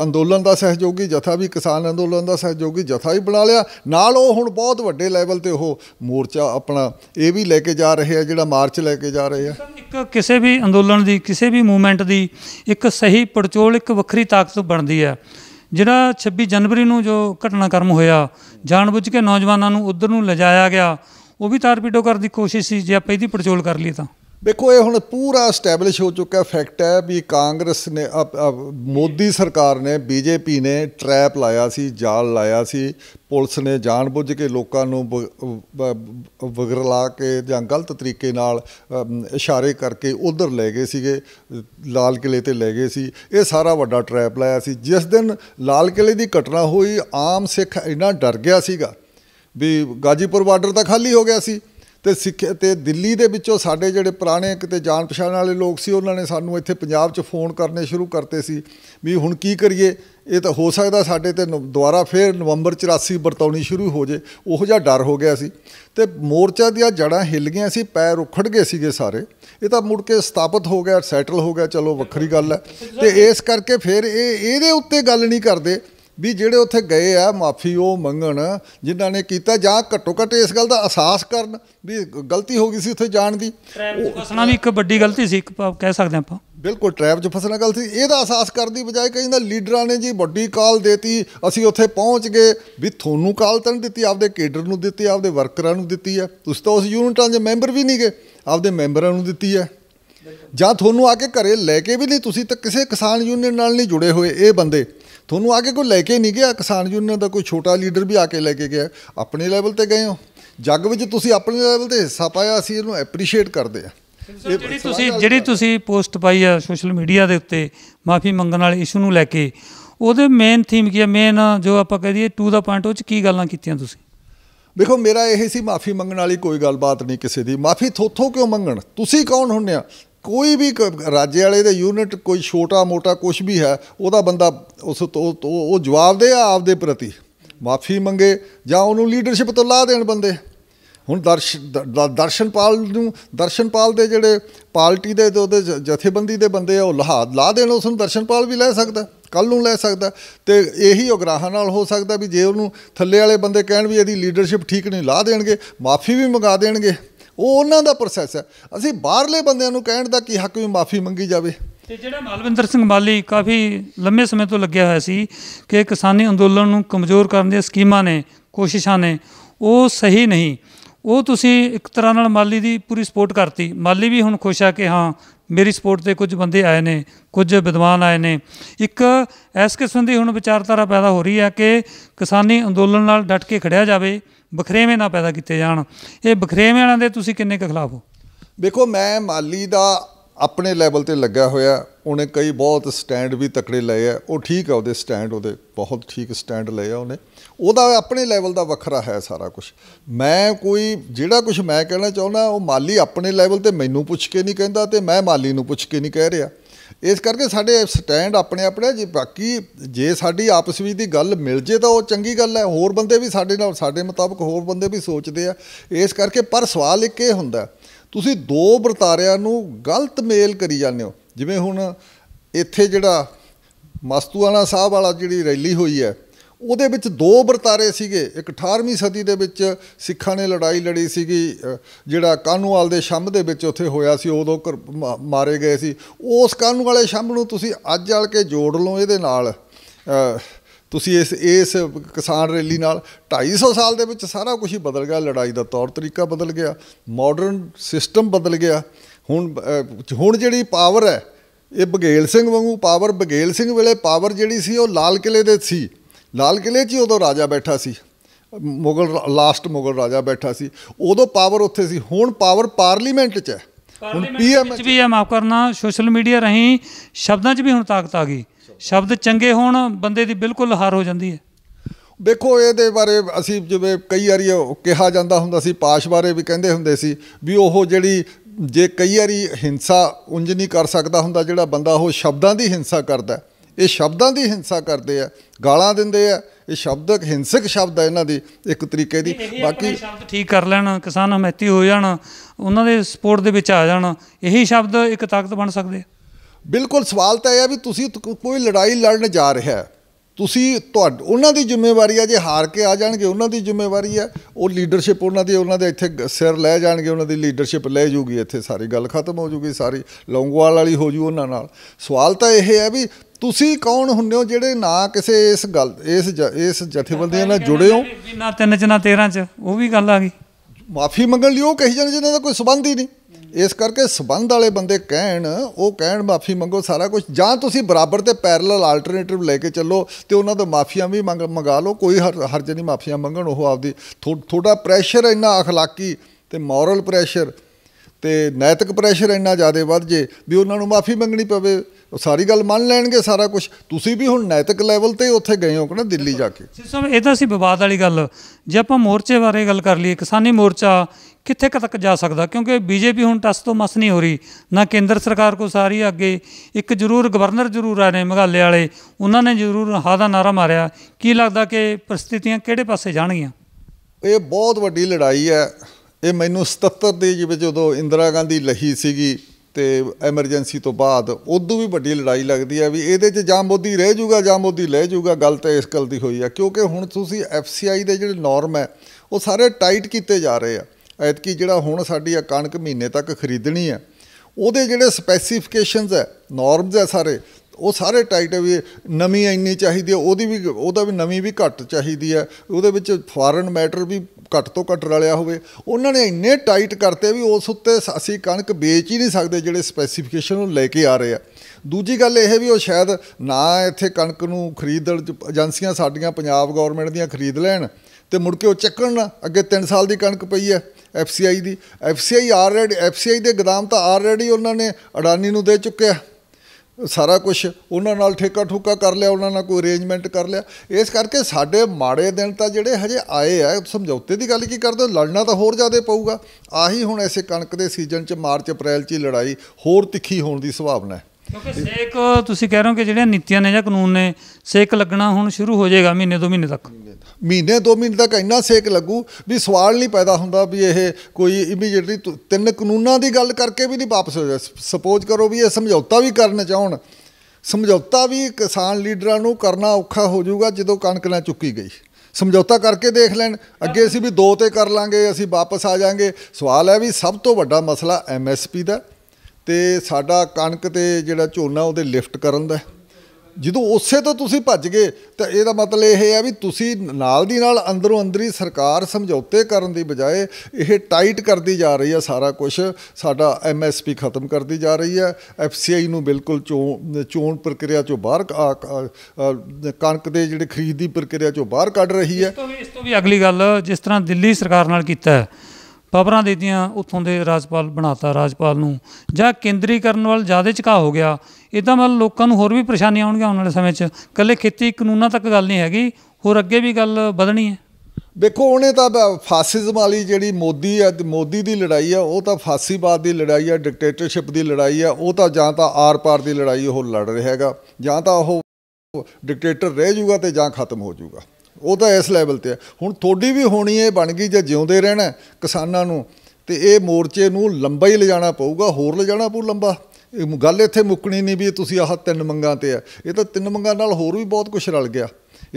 Speaker 1: ਅੰਦੋਲਨ ਦਾ ਸਹਿਯੋਗੀ ਜਥਾ ਵੀ ਕਿਸਾਨ ਅੰਦੋਲਨ ਦਾ ਸਹਿਯੋਗੀ ਜਥਾ ਹੀ ਬਣਾ ਲਿਆ ਨਾਲ ਉਹ ਹੁਣ ਬਹੁਤ ਵੱਡੇ ਲੈਵਲ ਤੇ ਉਹ ਮੋਰਚਾ ਆਪਣਾ ਇਹ ਵੀ ਲੈ ਕੇ ਜਾ ਰਹੇ ਆ ਜਿਹੜਾ ਮਾਰਚ ਲੈ ਕੇ ਜਾ ਰਹੇ ਆ
Speaker 2: ਇੱਕ ਕਿਸੇ ਵੀ ਅੰਦੋਲਨ ਦੀ ਕਿਸੇ ਵੀ ਮੂਵਮੈਂਟ ਦੀ ਇੱਕ ਸਹੀ ਪੜਚੋਲ ਇੱਕ ਵੱਖਰੀ ਤਾਕਤ ਬਣਦੀ ਆ ਜਿਹੜਾ 26 ਜਨਵਰੀ ਨੂੰ ਜੋ ਕਰਮ ਹੋਇਆ ਜਾਣਬੁੱਝ ਕੇ ਨੌਜਵਾਨਾਂ ਨੂੰ ਉਧਰ ਨੂੰ ਲਿਜਾਇਆ ਗਿਆ ਉਹ ਵੀ ਤਾਰਪੀਡੋ ਕਰਨ ਦੀ ਕੋਸ਼ਿਸ਼ ਸੀ ਜੇ ਆਪਾਂ ਇਹਦੀ ਪੜਚੋਲ ਕਰ ਲਈ ਤਾਂ
Speaker 1: ਦੇਖੋ ਇਹ ਹੁਣ ਪੂਰਾ ਸਟੈਬਲਿਸ਼ ਹੋ ਚੁੱਕਾ ਫੈਕਟ ਹੈ ਵੀ ਕਾਂਗਰਸ ਨੇ ਮੋਦੀ ਸਰਕਾਰ ਨੇ ਬੀਜੇਪੀ ਨੇ ਟ੍ਰੈਪ ਲਾਇਆ ਸੀ ਜਾਲ ਲਾਇਆ ਸੀ ਪੁਲਿਸ ਨੇ ਜਾਣਬੁੱਝ ਕੇ ਲੋਕਾਂ ਨੂੰ ਵਗਰਲਾ ਕੇ ਜਾਂ ਗਲਤ ਤਰੀਕੇ ਨਾਲ ਇਸ਼ਾਰੇ ਕਰਕੇ ਉਧਰ ਲੈ ਗਏ ਸੀਗੇ ਲਾਲ ਕਿਲੇ ਤੇ ਲੈ ਗਏ ਸੀ ਇਹ ਸਾਰਾ ਵੱਡਾ ਟ੍ਰੈਪ ਲਾਇਆ ਸੀ ਜਿਸ ਦਿਨ ਲਾਲ ਕਿਲੇ ਦੀ ਘਟਨਾ ਹੋਈ ਆਮ ਸਿੱਖ ਇੰਨਾ ਡਰ ਗਿਆ ਸੀਗਾ ਵੀ ਗਾਜੀਪੁਰ ਬਾਰਡਰ ਤਾਂ ਖਾਲੀ ਹੋ ਗਿਆ ਸੀ ਤੇ ਸਿੱਖ ਤੇ ਦਿੱਲੀ ਦੇ ਵਿੱਚੋਂ ਸਾਡੇ ਜਿਹੜੇ ਪੁਰਾਣੇ ਕਿਤੇ ਜਾਣ ਪਛਾਣ ਵਾਲੇ ਲੋਕ ਸੀ ਉਹਨਾਂ ਨੇ ਸਾਨੂੰ ਇੱਥੇ ਪੰਜਾਬ 'ਚ ਫੋਨ ਕਰਨੇ ਸ਼ੁਰੂ ਕਰਤੇ ਸੀ ਵੀ ਹੁਣ ਕੀ ਕਰੀਏ ਇਹ ਤਾਂ ਹੋ ਸਕਦਾ ਸਾਡੇ ਤੇ ਦੁਬਾਰਾ ਫੇਰ ਨਵੰਬਰ 84 ਵਰਤੌਣੀ ਸ਼ੁਰੂ ਹੋ ਜੇ ਉਹੋ ਜਿਹਾ ਡਰ ਹੋ ਗਿਆ ਸੀ ਤੇ ਮੋਰਚਾ ਦੀਆਂ ਜੜਾਂ ਹਿੱਲ ਗਈਆਂ ਸੀ ਪੈਰ ਉਖੜ ਗਏ ਸੀਗੇ ਸਾਰੇ ਇਹ ਤਾਂ ਮੁੜ ਕੇ ਸਥਾਪਿਤ ਹੋ ਗਿਆ ਸੈਟਲ ਹੋ ਗਿਆ ਚਲੋ ਵੱਖਰੀ ਗੱਲ ਹੈ ਤੇ ਇਸ ਕਰਕੇ ਫੇਰ ਇਹ ਇਹਦੇ ਉੱਤੇ ਗੱਲ ਨਹੀਂ ਕਰਦੇ ਵੀ ਜਿਹੜੇ ਉੱਥੇ ਗਏ ਆ ਮਾਫੀ ਉਹ ਮੰਗਣ ਜਿਨ੍ਹਾਂ ਨੇ ਕੀਤਾ ਜਾਂ ਘੱਟੋ ਘੱਟ ਇਸ ਗੱਲ ਦਾ ਅਹਿਸਾਸ ਕਰਨ ਵੀ ਗਲਤੀ ਹੋ ਗਈ ਸੀ ਉੱਥੇ ਜਾਣ ਦੀ ਫਸਣਾ ਵੀ ਇੱਕ ਵੱਡੀ ਗਲਤੀ ਸੀ ਇੱਕ ਕਹਿ ਸਕਦੇ ਆਪਾਂ ਬਿਲਕੁਲ ਟ੍ਰੈਪ 'ਚ ਫਸਣਾ ਗਲਤੀ ਸੀ ਇਹਦਾ ਅਹਿਸਾਸ ਕਰਨ ਦੀ ਬਜਾਏ ਕਹਿੰਦਾ ਲੀਡਰਾਂ ਨੇ ਜੀ ਵੱਡੀ ਕਾਲ ਦੇਤੀ ਅਸੀਂ ਉੱਥੇ ਪਹੁੰਚ ਗਏ ਵੀ ਤੁਹਾਨੂੰ ਕਾਲ ਤਾਂ ਦਿੱਤੀ ਆਪਦੇ ਕੇਡਰ ਨੂੰ ਦਿੱਤੀ ਆਪਦੇ ਵਰਕਰਾਂ ਨੂੰ ਦਿੱਤੀ ਆ ਤੁਸੀਂ ਤਾਂ ਉਸ ਯੂਨਿਟਾਂ ਦੇ ਮੈਂਬਰ ਵੀ ਨਹੀਂ ਗਏ ਆਪਦੇ ਮੈਂਬਰਾਂ ਨੂੰ ਦਿੱਤੀ ਆ ਜਾਂ ਤੁਹਾਨੂੰ ਆ ਕੇ ਘਰੇ ਲੈ ਕੇ ਵੀ ਨਹੀਂ ਤੁਸੀਂ ਤਾਂ ਕਿਸੇ ਕਿਸਾਨ ਯੂਨੀਅਨ ਨਾਲ ਨਹੀਂ ਜੁੜੇ ਹੋਏ ਇਹ ਬੰਦੇ ਤੁਹਾਨੂੰ ਆਗੇ ਕੋਈ ਲੈ ਕੇ ਨਹੀਂ ਗਿਆ ਕਿਸਾਨ ਯੂਨੀਅਨ ਦਾ ਕੋਈ ਛੋਟਾ ਲੀਡਰ ਵੀ ਆ ਕੇ ਲੈ ਕੇ ਗਿਆ ਆਪਣੇ ਲੈਵਲ ਤੇ ਗਏ ਹੋ ਜੱਗ ਵਿੱਚ ਤੁਸੀਂ ਆਪਣੇ ਲੈਵਲ ਤੇ ਹਿੱਸਾ ਪਾਇਆ ਅਸੀਂ ਇਹਨੂੰ ਐਪਰੀਸ਼ੀਏਟ ਕਰਦੇ ਆ
Speaker 2: ਜਿਹੜੀ ਤੁਸੀਂ ਜਿਹੜੀ ਤੁਸੀਂ ਪੋਸਟ ਪਾਈ ਆ ਸੋਸ਼ਲ ਮੀਡੀਆ ਦੇ ਉੱਤੇ ਮਾਫੀ ਮੰਗਣ ਵਾਲੇ ਇਸ਼ੂ ਨੂੰ ਲੈ ਕੇ ਉਹਦੇ ਮੇਨ ਥੀਮ ਕੀ ਹੈ ਮੇਨ ਜੋ ਆਪਾਂ ਕਹਦੇ ਦਈਏ ਟੂ ਦਾ ਪੁਆਇੰਟ ਉਹ ਚ ਕੀ ਗੱਲਾਂ ਕੀਤੀਆਂ ਤੁਸੀਂ
Speaker 1: ਦੇਖੋ ਮੇਰਾ ਇਹ ਸੀ ਮਾਫੀ ਮੰਗਣ ਵਾਲੀ ਕੋਈ ਗੱਲਬਾਤ ਨਹੀਂ ਕਿਸੇ ਦੀ ਮਾਫੀ ਥੋਥੋ ਕਿਉਂ ਮੰਗਣ ਤੁਸੀਂ ਕੌਣ ਹੁੰਨੇ ਆ ਕੋਈ ਵੀ ਰਾਜੇ ਵਾਲੇ ਦੇ ਯੂਨਿਟ ਕੋਈ ਛੋਟਾ ਮੋਟਾ ਕੁਝ ਵੀ ਹੈ ਉਹਦਾ ਬੰਦਾ ਉਸ ਤੋਂ ਉਹ ਜਵਾਬ ਦੇ ਆਪ ਦੇ ਪ੍ਰਤੀ ਮਾਫੀ ਮੰਗੇ ਜਾਂ ਉਹਨੂੰ ਲੀਡਰਸ਼ਿਪ ਤੋਂ ਲਾ ਦੇਣ ਬੰਦੇ ਹੁਣ ਦਰਸ਼ ਦਰਸ਼ਨਪਾਲ ਨੂੰ ਦਰਸ਼ਨਪਾਲ ਦੇ ਜਿਹੜੇ ਪਾਰਟੀ ਦੇ ਉਹਦੇ ਜਥੇਬੰਦੀ ਦੇ ਬੰਦੇ ਆ ਉਹ ਲਾ ਲਾ ਦੇਣ ਉਸ ਨੂੰ ਦਰਸ਼ਨਪਾਲ ਵੀ ਲੈ ਸਕਦਾ ਕੱਲ ਨੂੰ ਲੈ ਸਕਦਾ ਤੇ ਇਹੀ ਉਗਰਾਹਾਂ ਨਾਲ ਹੋ ਸਕਦਾ ਵੀ ਜੇ ਉਹਨੂੰ ਥੱਲੇ ਵਾਲੇ ਬੰਦੇ ਕਹਿਣ ਵੀ ਇਹਦੀ ਲੀਡਰਸ਼ਿਪ ਠੀਕ ਨਹੀਂ ਲਾ ਦੇਣਗੇ ਮਾਫੀ ਵੀ ਮੰਗਾ ਦੇਣਗੇ ਉਹ ਉਹਨਾਂ ਦਾ ਪ੍ਰੋਸੈਸ ਹੈ ਅਸੀਂ ਬਾਹਰਲੇ ਬੰਦਿਆਂ ਨੂੰ ਕਹਿਣ ਦਾ ਕੀ ਹੱਕ ਵੀ ਮਾਫੀ ਮੰਗੀ ਜਾਵੇ
Speaker 2: ਤੇ ਜਿਹੜਾ ਮਾਲਵਿੰਦਰ ਸਿੰਘ ਮਾਲੀ ਕਾਫੀ ਲੰਮੇ ਸਮੇਂ ਤੋਂ ਲੱਗਿਆ ਹੋਇਆ ਸੀ ਕਿ ਕਿਸਾਨੀ ਅੰਦੋਲਨ ਨੂੰ ਕਮਜ਼ੋਰ ਕਰਨ ਦੀਆਂ ਸਕੀਮਾਂ ਨੇ ਕੋਸ਼ਿਸ਼ਾਂ ਨੇ ਉਹ ਸਹੀ ਨਹੀਂ ਉਹ ਤੁਸੀਂ ਇੱਕ ਤਰ੍ਹਾਂ ਨਾਲ ਮਾਲੀ ਦੀ ਪੂਰੀ ਸਪੋਰਟ ਕਰਤੀ ਮਾਲੀ ਵੀ ਹੁਣ ਖੁਸ਼ ਆ ਕਿ ਹਾਂ ਮੇਰੀ ਸਪੋਰਟ ਤੇ ਕੁਝ ਬੰਦੇ ਆਏ ਨੇ ਕੁਝ ਵਿਦਵਾਨ ਆਏ ਨੇ ਇੱਕ ਐਸ ਕਿਸਮ ਦੀ ਹੁਣ ਵਿਚਾਰਧਾਰਾ ਪੈਦਾ ਹੋ ਰਹੀ ਹੈ ਕਿ ਕਿਸਾਨੀ ਅੰਦੋਲਨ ਨਾਲ ਡਟ ਕੇ ਖੜਿਆ ਜਾਵੇ ਬਖਰੇਵੇਂ ਨਾ ਪੈਦਾ ਕੀਤੇ ਜਾਣ ਇਹ ਬਖਰੇਵੇਂ ਵਾਲਿਆਂ ਦੇ ਤੁਸੀਂ ਕਿੰਨੇ ਕ ਖਿਲਾਫ ਹੋ
Speaker 1: ਵੇਖੋ ਮੈਂ ਮਾਲੀ ਦਾ ਆਪਣੇ ਲੈਵਲ ਤੇ ਲੱਗਾ ਹੋਇਆ ਉਹਨੇ ਕਈ ਬਹੁਤ ਸਟੈਂਡ ਵੀ ਤਕੜੇ ਲਏ ਆ ਉਹ ਠੀਕ ਆ ਉਹਦੇ ਸਟੈਂਡ ਉਹਦੇ ਬਹੁਤ ਠੀਕ ਸਟੈਂਡ ਲਏ ਆ ਉਹਨੇ ਉਹਦਾ ਆਪਣੇ ਲੈਵਲ ਦਾ ਵੱਖਰਾ ਹੈ ਸਾਰਾ ਕੁਝ ਮੈਂ ਕੋਈ ਜਿਹੜਾ ਕੁਝ ਮੈਂ ਕਹਿਣਾ ਚਾਹੁੰਦਾ ਉਹ ਮਾਲੀ ਆਪਣੇ ਲੈਵਲ ਤੇ ਮੈਨੂੰ ਪੁੱਛ ਕੇ ਨਹੀਂ ਕਹਿੰਦਾ ਤੇ ਮੈਂ ਮਾਲੀ ਨੂੰ ਪੁੱਛ ਕੇ ਨਹੀਂ ਕਹਿ ਰਿਹਾ ਇਸ ਕਰਕੇ ਸਾਡੇ ਸਟੈਂਡ ਆਪਣੇ ਆਪਣੇ ਜੇ ਬਾਕੀ ਜੇ ਸਾਡੀ ਆਪਸ ਵਿੱਚ ਦੀ ਗੱਲ ਮਿਲ ਜੇ ਤਾਂ ਉਹ ਚੰਗੀ ਗੱਲ ਹੈ ਹੋਰ ਬੰਦੇ ਵੀ ਸਾਡੇ ਨਾਲ ਸਾਡੇ ਮੁਤਾਬਕ ਹੋਰ ਬੰਦੇ ਵੀ ਸੋਚਦੇ ਆ ਇਸ ਕਰਕੇ ਪਰ ਸਵਾਲ ਇੱਕ ਇਹ ਹੁੰਦਾ ਤੁਸੀਂ ਦੋ ਵਰਤਾਰਿਆਂ ਨੂੰ ਗਲਤ ਮੇਲ ਕਰੀ ਜਾਂਦੇ ਹੋ ਜਿਵੇਂ ਹੁਣ ਇੱਥੇ ਜਿਹੜਾ ਮਸਤੂਆਣਾ ਸਾਹਿਬ ਵਾਲਾ ਜਿਹੜੀ ਰੈਲੀ ਹੋਈ ਹੈ ਉਹਦੇ ਵਿੱਚ ਦੋ ਵਰਤਾਰੇ ਸੀਗੇ ਇੱਕ 18ਵੀਂ ਸਦੀ ਦੇ ਵਿੱਚ ਸਿੱਖਾਂ ਨੇ ਲੜਾਈ ਲੜੀ ਸੀਗੀ ਜਿਹੜਾ ਕਾਨੂੰਵਾਲ ਦੇ ਸ਼ੰਭ ਦੇ ਵਿੱਚ ਉੱਥੇ ਹੋਇਆ ਸੀ ਉਦੋਂ ਮਾਰੇ ਗਏ ਸੀ ਉਸ ਕਾਨੂੰਵਾਲੇ ਸ਼ੰਭ ਨੂੰ ਤੁਸੀਂ ਅੱਜ ਆਲ ਕੇ ਜੋੜ ਲਓ ਇਹਦੇ ਨਾਲ ਤੁਸੀਂ ਇਸ ਇਸ ਕਿਸਾਨ ਰੈਲੀ ਨਾਲ 250 ਸਾਲ ਦੇ ਵਿੱਚ ਸਾਰਾ ਕੁਝ ਹੀ ਬਦਲ ਗਿਆ ਲੜਾਈ ਦਾ ਤੌਰ ਤਰੀਕਾ ਬਦਲ ਗਿਆ ਮਾਡਰਨ ਸਿਸਟਮ ਬਦਲ ਗਿਆ ਹੁਣ ਹੁਣ ਜਿਹੜੀ ਪਾਵਰ ਹੈ ਇਹ ਬਗੇਲ ਸਿੰਘ ਵਾਂਗੂ ਪਾਵਰ ਬਗੇਲ ਸਿੰਘ ਵੇਲੇ ਪਾਵਰ ਜਿਹੜੀ ਸੀ ਉਹ ਲਾਲ ਕਿਲੇ ਦੇ ਸੀ ਲਾਲ ਕਿਲੇ 'ਚ ਉਦੋਂ ਰਾਜਾ ਬੈਠਾ ਸੀ ਮੁਗਲ ਲਾਸਟ ਮੁਗਲ ਰਾਜਾ ਬੈਠਾ ਸੀ ਉਦੋਂ ਪਾਵਰ ਉੱਥੇ ਸੀ ਹੁਣ ਪਾਵਰ ਪਾਰਲੀਮੈਂਟ 'ਚ ਹੈ
Speaker 2: ਹੁਣ ਪੀਐਮ ਵਿੱਚ ਵੀ ਹੈ ਮਾਫ ਕਰਨਾ ਸੋਸ਼ਲ ਮੀਡੀਆ ਰਹੀਂ ਸ਼ਬਦਾਂ 'ਚ ਵੀ ਹੁਣ ਤਾਕਤ ਆ ਗਈ ਸ਼ਬਦ ਚੰਗੇ ਹੋਣ ਬੰਦੇ ਦੀ ਬਿਲਕੁਲ ਹਾਰ ਹੋ ਜਾਂਦੀ ਹੈ
Speaker 1: ਦੇਖੋ ਇਹਦੇ ਬਾਰੇ ਅਸੀਂ ਜਿਵੇਂ ਕਈ ਵਾਰੀ ਕਿਹਾ ਜਾਂਦਾ ਹੁੰਦਾ ਸੀ ਪਾਸ਼ ਬਾਰੇ ਵੀ ਕਹਿੰਦੇ ਹੁੰਦੇ ਸੀ ਵੀ ਉਹ ਜਿਹੜੀ ਜੇ ਕਈ ਵਾਰੀ ਹਿੰਸਾ ਉੰਜ ਨਹੀਂ ਕਰ ਸਕਦਾ ਹੁੰਦਾ ਜਿਹੜਾ ਬੰਦਾ ਉਹ ਸ਼ਬਦਾਂ ਦੀ ਹਿੰਸਾ ਕਰਦਾ ਇਹ ਸ਼ਬਦਾਂ ਦੀ ਹਿੰਸਾ ਕਰਦੇ ਆ ਗਾਲਾਂ ਦਿੰਦੇ ਆ ਇਹ ਸ਼ਬਦਕ ਹਿੰਸਕ ਸ਼ਬਦ ਆ ਇਹਨਾਂ ਦੀ ਇੱਕ ਤਰੀਕੇ ਦੀ ਬਾਕੀ ਸ਼ਬਦ
Speaker 2: ਠੀਕ ਕਰ ਲੈਣ ਕਿਸਾਨ ਹਮੈਤੀ ਹੋ ਜਾਣ ਉਹਨਾਂ ਦੇ ਸਪੋਰਟ ਦੇ ਵਿੱਚ ਆ ਜਾਣ ਇਹੀ ਸ਼ਬਦ ਇੱਕ ਤਾਕਤ ਬਣ ਸਕਦੇ
Speaker 1: ਬਿਲਕੁਲ ਸਵਾਲ ਤਾਂ ਇਹ ਆ ਵੀ ਤੁਸੀਂ ਕੋਈ ਲੜਾਈ ਲੜਨ ਜਾ ਰਿਹਾ ਹੈ ਤੁਸੀਂ ਤੁਹਾਡ ਉਹਨਾਂ ਦੀ ਜ਼ਿੰਮੇਵਾਰੀ ਹੈ ਜੇ ਹਾਰ ਕੇ ਆ ਜਾਣਗੇ ਉਹਨਾਂ ਦੀ ਜ਼ਿੰਮੇਵਾਰੀ ਹੈ ਉਹ ਲੀਡਰਸ਼ਿਪ ਉਹਨਾਂ ਦੀ ਉਹਨਾਂ ਦੇ ਇੱਥੇ ਸਿਰ ਲੈ ਜਾਣਗੇ ਉਹਨਾਂ ਦੀ ਲੀਡਰਸ਼ਿਪ ਲੈ ਜੂਗੀ ਇੱਥੇ ਸਾਰੀ ਗੱਲ ਖਤਮ ਹੋ ਜੂਗੀ ਸਾਰੀ ਲੌਂਗਵਾਲ ਵਾਲੀ ਹੋ ਜੂ ਉਹਨਾਂ ਨਾਲ ਸਵਾਲ ਤਾਂ ਇਹ ਹੈ ਵੀ ਤੁਸੀਂ ਕੌਣ ਹੁੰਦੇ ਹੋ ਜਿਹੜੇ ਨਾ ਕਿਸੇ ਇਸ ਗੱਲ ਇਸ ਇਸ ਜਥੇਬੰਦੀਆਂ ਨਾਲ ਜੁੜੇ ਹੋ
Speaker 2: ਨਾ 3 ਚ ਨਾ 13 ਚ ਉਹ ਵੀ ਗੱਲ ਆ ਗਈ
Speaker 1: ਮਾਫੀ ਮੰਗਣ ਲਈ ਉਹ ਕਹੀ ਜਾਂਦੇ ਜਿਨ੍ਹਾਂ ਦਾ ਕੋਈ ਸਬੰਧ ਹੀ ਨਹੀਂ ਇਸ ਕਰਕੇ ਸਬੰਧ ਵਾਲੇ ਬੰਦੇ ਕਹਿਣ ਉਹ ਕਹਿਣ ਮਾਫੀ ਮੰਗੋ ਸਾਰਾ ਕੁਝ ਜਾਂ ਤੁਸੀਂ ਬਰਾਬਰ ਤੇ ਪੈਰਲਲ ਆਲਟਰਨੇਟਿਵ ਲੈ ਕੇ ਚੱਲੋ ਤੇ ਉਹਨਾਂ ਤੋਂ ਮਾਫੀਆਂ ਵੀ ਮੰਗਾ ਲਓ ਕੋਈ ਹਰ ਨਹੀਂ ਮਾਫੀਆਂ ਮੰਗਣ ਉਹ ਆਪਦੀ ਥੋੜਾ ਪ੍ਰੈਸ਼ਰ ਇੰਨਾ اخਲਾਕੀ ਤੇ ਮੋਰਲ ਪ੍ਰੈਸ਼ਰ ਤੇ ਨੈਤਿਕ ਪ੍ਰੈਸ਼ਰ ਇੰਨਾ ਜ਼ਿਆਦਾ ਵੱਧ ਜੇ ਵੀ ਉਹਨਾਂ ਨੂੰ ਮਾਫੀ ਮੰਗਣੀ ਪਵੇ ਉਹ ਸਾਰੀ ਗੱਲ ਮੰਨ ਲੈਣਗੇ ਸਾਰਾ ਕੁਝ ਤੁਸੀਂ ਵੀ ਹੁਣ ਨੈਤਿਕ ਲੈਵਲ ਤੇ ਉੱਥੇ ਗਏ ਹੋ ਨਾ ਦਿੱਲੀ ਜਾ ਕੇ
Speaker 2: ਸਿਸਮ ਇਹ ਤਾਂ ਸੀ ਵਿਵਾਦ ਵਾਲੀ ਗੱਲ ਜੇ ਆਪਾਂ ਮੋਰਚੇ ਬਾਰੇ ਗੱਲ ਕਰ ਲਈਏ ਕਿਸਾਨੀ ਮੋਰਚਾ ਕਿੱਥੇ ਤੱਕ ਜਾ ਸਕਦਾ ਕਿਉਂਕਿ ਬੀਜੇਪੀ ਹੁਣ ਟਸ ਤੋਂ ਮਸ ਨਹੀਂ ਹੋ ਰਹੀ ਨਾ ਕੇਂਦਰ ਸਰਕਾਰ ਕੋ ਸਾਰੀ ਅੱਗੇ ਇੱਕ ਜ਼ਰੂਰ ਗਵਰਨਰ ਜ਼ਰੂਰ ਆ ਨੇ ਮਗਾਲੇ ਵਾਲੇ ਉਹਨਾਂ ਨੇ ਜ਼ਰੂਰ ਹਾ ਦਾ ਨਾਰਾ ਮਾਰਿਆ ਕੀ ਲੱਗਦਾ ਕਿ ਪ੍ਰਸਥਿਤੀਆਂ ਕਿਹੜੇ ਪਾਸੇ ਜਾਣਗੀਆਂ
Speaker 1: ਇਹ ਬਹੁਤ ਵੱਡੀ ਲੜਾਈ ਹੈ ਇਹ ਮੈਨੂੰ 77 ਦੇ ਵਿੱਚ ਜਦੋਂ ਇੰਦਰਾ ਗਾਂਧੀ ਲਹੀ ਸੀਗੀ ਤੇ ਐਮਰਜੈਂਸੀ ਤੋਂ ਬਾਅਦ ਉਦੋਂ ਵੀ ਵੱਡੀ ਲੜਾਈ ਲੱਗਦੀ ਹੈ ਵੀ ਇਹਦੇ 'ਚ ਜਾਂ ਮੋਦੀ ਰਹਿ ਜਾਊਗਾ ਜਾਂ ਮੋਦੀ ਲੈ ਜਾਊਗਾ ਗੱਲ ਤਾਂ ਇਸ ਗੱਲ ਦੀ ਹੋਈ ਆ ਕਿਉਂਕਿ ਹੁਣ ਤੁਸੀਂ ਐਫਸੀਆਈ ਦੇ ਜਿਹੜੇ ਨਾਰਮ ਹੈ ਉਹ ਸਾਰੇ ਟਾਈਟ ਕੀਤੇ ਜਾ ਰਹੇ ਆ ਐਤਕੀ ਜਿਹੜਾ ਹੁਣ ਸਾਡੀ ਆ ਕਣਕ ਮਹੀਨੇ ਤੱਕ ਖਰੀਦਣੀ ਆ ਉਹਦੇ ਜਿਹੜੇ ਸਪੈਸੀਫਿਕੇਸ਼ਨਸ ਐ ਨਾਰਮਸ ਐ ਸਾਰੇ ਉਹ ਸਾਰੇ ਟਾਈਟ ਵੀ ਨਮੀ ਇੰਨੀ ਚਾਹੀਦੀ ਹੈ ਉਹਦੀ ਵੀ ਉਹਦਾ ਵੀ ਨਮੀ ਵੀ ਘੱਟ ਚਾਹੀਦੀ ਹੈ ਉਹਦੇ ਵਿੱਚ ਫੋਰਨ ਮੈਟਰ ਵੀ ਘੱਟ ਤੋਂ ਘੱਟ ਰਲਿਆ ਹੋਵੇ ਉਹਨਾਂ ਨੇ ਇੰਨੇ ਟਾਈਟ ਕਰਤੇ ਵੀ ਉਸ ਉੱਤੇ ਅਸੀਂ ਕਣਕ ਵੇਚ ਹੀ ਨਹੀਂ ਸਕਦੇ ਜਿਹੜੇ ਸਪੈਸੀਫਿਕੇਸ਼ਨ ਨੂੰ ਲੈ ਕੇ ਆ ਰਹੇ ਆ ਦੂਜੀ ਗੱਲ ਇਹ ਵੀ ਉਹ ਸ਼ਾਇਦ ਨਾ ਇੱਥੇ ਕਣਕ ਨੂੰ ਖਰੀਦਣ ਏਜੰਸੀਆਂ ਸਾਡੀਆਂ ਪੰਜਾਬ ਗਵਰਨਮੈਂਟ ਦੀਆਂ ਖਰੀਦ ਲੈਣ ਤੇ ਮੁੜ ਕੇ ਉਹ ਚੱਕਣ ਅੱਗੇ 3 ਸਾਲ ਦੀ ਕਣਕ ਪਈ ਹੈ ਐਫਸੀਆਈ ਦੀ ਐਫਸੀਆਈ ਆਲਰੇਡੀ ਐਫਸੀਆਈ ਦੇ ਗਦਾਮ ਤਾਂ ਆਲਰੇਡੀ ਉਹਨਾਂ ਨੇ ਅਡਾਨੀ ਨੂੰ ਦੇ ਚੁੱਕਿਆ ਸਾਰਾ ਕੁਝ ਉਹਨਾਂ ਨਾਲ ਠੇਕਾ ਠੁਕਾ ਕਰ ਲਿਆ ਉਹਨਾਂ ਨਾਲ ਕੋਈ ਅਰੇਂਜਮੈਂਟ ਕਰ ਲਿਆ ਇਸ ਕਰਕੇ ਸਾਡੇ ਮਾੜੇ ਦਿਨ ਤਾਂ ਜਿਹੜੇ ਹਜੇ ਆਏ ਆ ਸਮਝੌਤੇ ਦੀ ਗੱਲ ਕੀ ਕਰਦੇ ਹੋ ਲੜਨਾ ਤਾਂ ਹੋਰ ਜ਼ਿਆਦਾ ਪਊਗਾ ਆਹੀ ਹੁਣ ਐਸੇ ਕਣਕ ਦੇ ਸੀਜ਼ਨ 'ਚ ਮਾਰਚ ਅਪ੍ਰੈਲ 'ਚ ਲੜਾਈ ਹੋਰ ਤਿੱਖੀ ਹੋਣ ਦੀ ਸੰਭਾਵਨਾ ਹੈ
Speaker 2: ਕਿਉਂਕਿ ਸੇਕ ਤੁਸੀਂ ਕਹਿ ਰਹੇ ਹੋ ਕਿ ਜਿਹੜੀਆਂ ਨੀਤੀਆਂ ਨੇ ਜਾਂ ਕਾਨੂੰਨ ਨੇ ਸੇਕ ਲੱਗਣਾ ਹੁਣ ਸ਼ੁਰੂ ਹੋ ਜਾਏਗਾ ਮਹੀਨੇ ਤੋਂ ਮਹੀਨੇ ਤੱਕ
Speaker 1: ਮਹੀਨੇ ਦੋ ਮਹੀਨੇ ਤੱਕ ਇੰਨਾ ਸੇਕ ਲੱਗੂ ਵੀ ਸਵਾਲ ਨਹੀਂ ਪੈਦਾ ਹੁੰਦਾ ਵੀ ਇਹ ਕੋਈ ਇਮੀਡੀਏਟਲੀ ਤਿੰਨ ਕਾਨੂੰਨਾਂ ਦੀ ਗੱਲ ਕਰਕੇ ਵੀ ਨਹੀਂ ਵਾਪਸ ਹੋ ਜਾ ਸਪੋਜ਼ ਕਰੋ ਵੀ ਇਹ ਸਮਝੌਤਾ ਵੀ ਕਰਨ ਚਾਹਣ ਸਮਝੌਤਾ ਵੀ ਕਿਸਾਨ ਲੀਡਰਾਂ ਨੂੰ ਕਰਨਾ ਔਖਾ ਹੋ ਜਾਊਗਾ ਜਦੋਂ ਕਣਕ ਨਾ ਚੁੱਕੀ ਗਈ ਸਮਝੌਤਾ ਕਰਕੇ ਦੇਖ ਲੈਣ ਅੱਗੇ ਅਸੀਂ ਵੀ ਦੋ ਤੇ ਕਰ ਲਾਂਗੇ ਅਸੀਂ ਵਾਪਸ ਆ ਜਾਾਂਗੇ ਸਵਾਲ ਹੈ ਵੀ ਸਭ ਤੋਂ ਵੱਡਾ ਮਸਲਾ ਐਮਐਸਪੀ ਦਾ ਤੇ ਸਾਡਾ ਕਣਕ ਤੇ ਜਿਹੜਾ ਝੋਨਾ ਉਹਦੇ ਲਿਫਟ ਕਰਨ ਦਾ ਜਦੋਂ ਉਸੇ ਤੋਂ ਤੁਸੀਂ ਭੱਜ ਗਏ ਤਾਂ ਇਹਦਾ ਮਤਲਬ ਇਹ ਹੈ ਵੀ ਤੁਸੀਂ ਨਾਲ ਦੀ ਨਾਲ ਅੰਦਰੋਂ ਅੰਦਰੀ ਸਰਕਾਰ ਸਮਝੌਤੇ ਕਰਨ ਦੀ ਬਜਾਏ ਇਹ ਟਾਈਟ ਕਰਦੀ ਜਾ ਰਹੀ ਹੈ ਸਾਰਾ ਕੁਝ ਸਾਡਾ ਐਮਐਸਪੀ ਖਤਮ ਕਰਦੀ ਜਾ ਰਹੀ ਹੈ ਐਫਸੀਆਈ ਨੂੰ ਬਿਲਕੁਲ ਚੋਣ ਪ੍ਰਕਿਰਿਆ ਚੋਂ ਬਾਹਰ ਕਣਕ ਦੇ ਜਿਹੜੇ ਖਰੀਦ ਦੀ ਪ੍ਰਕਿਰਿਆ ਚੋਂ ਬਾਹਰ ਕੱਢ ਰਹੀ ਹੈ
Speaker 2: ਇਸ ਤੋਂ ਵੀ ਅਗਲੀ ਗੱਲ ਜਿਸ ਤਰ੍ਹਾਂ ਦਿੱਲੀ ਸਰਕਾਰ ਨਾਲ ਕੀਤਾ ਹੈ ਪਾਵਰਾਂ ਦਿੱਤੀਆਂ ਉੱਥੋਂ ਦੇ ਰਾਜਪਾਲ ਬਣਾਤਾ ਰਾਜਪਾਲ ਨੂੰ ਜਾਂ ਕੇਂਦਰੀਕਰਨ ਵੱਲ ਜ਼ਿਆਦਾ ਝਕਾ ਹੋ ਗਿਆ ਇਦਾਂ ਮਤਲਬ ਲੋਕਾਂ ਨੂੰ ਹੋਰ ਵੀ ਪਰੇਸ਼ਾਨੀਆਂ ਆਉਣਗੀਆਂ ਆਉਣ ਵਾਲੇ ਸਮੇਂ 'ਚ ਕੱਲੇ ਖੇਤੀ ਕਾਨੂੰਨਾਂ ਤੱਕ ਗੱਲ ਨਹੀਂ ਹੈਗੀ ਹੋਰ ਅੱਗੇ ਵੀ ਗੱਲ
Speaker 1: ਵਧਣੀ ਹੈ ਵੇਖੋ ਉਹਨੇ ਤਾਂ ਫਾਸਿਜ਼ਮ ਵਾਲੀ ਜਿਹੜੀ ਮੋਦੀ ਹੈ ਮੋਦੀ ਦੀ ਲੜਾਈ ਆ ਉਹ ਤਾਂ ਫਾਸੀਵਾਦ ਦੀ ਲੜਾਈ ਆ ਡਿਕਟੇਟਰਸ਼ਿਪ ਦੀ ਲੜਾਈ ਆ ਉਹ ਤਾਂ ਜਾਂ ਤਾਂ ਆਰ-ਪਾਰ ਦੀ ਲੜਾਈ ਉਹ ਲੜ ਰਿਹਾ ਹੈਗਾ ਜਾਂ ਤਾਂ ਉਹ ਡਿਕਟੇਟਰ ਰਹਿ ਜਾਊਗਾ ਤੇ ਜਾਂ ਖਤਮ ਹੋ ਜਾਊਗਾ ਉਹ ਤਾਂ ਇਸ ਲੈਵਲ ਤੇ ਆ ਹੁਣ ਥੋੜੀ ਵੀ ਹੋਣੀ ਹੈ ਬਣ ਗਈ ਜੇ ਜਿਉਂਦੇ ਰਹਿਣਾ ਕਿਸਾਨਾਂ ਨੂੰ ਤੇ ਇਹ ਮੋਰਚੇ ਨੂੰ ਲੰਬਾ ਹੀ ਲਿਜਾਣਾ ਪਊਗਾ ਹੋਰ ਲਿਜਾਣਾ ਪਊ ਲੰਬਾ ਗੱਲ ਇੱਥੇ ਮੁੱਕਣੀ ਨਹੀਂ ਵੀ ਤੁਸੀਂ ਆਹ ਤਿੰਨ ਮੰਗਾਂ ਤੇ ਆ ਇਹ ਤਾਂ ਤਿੰਨ ਮੰਗਾਂ ਨਾਲ ਹੋਰ ਵੀ ਬਹੁਤ ਕੁਝ ਰਲ ਗਿਆ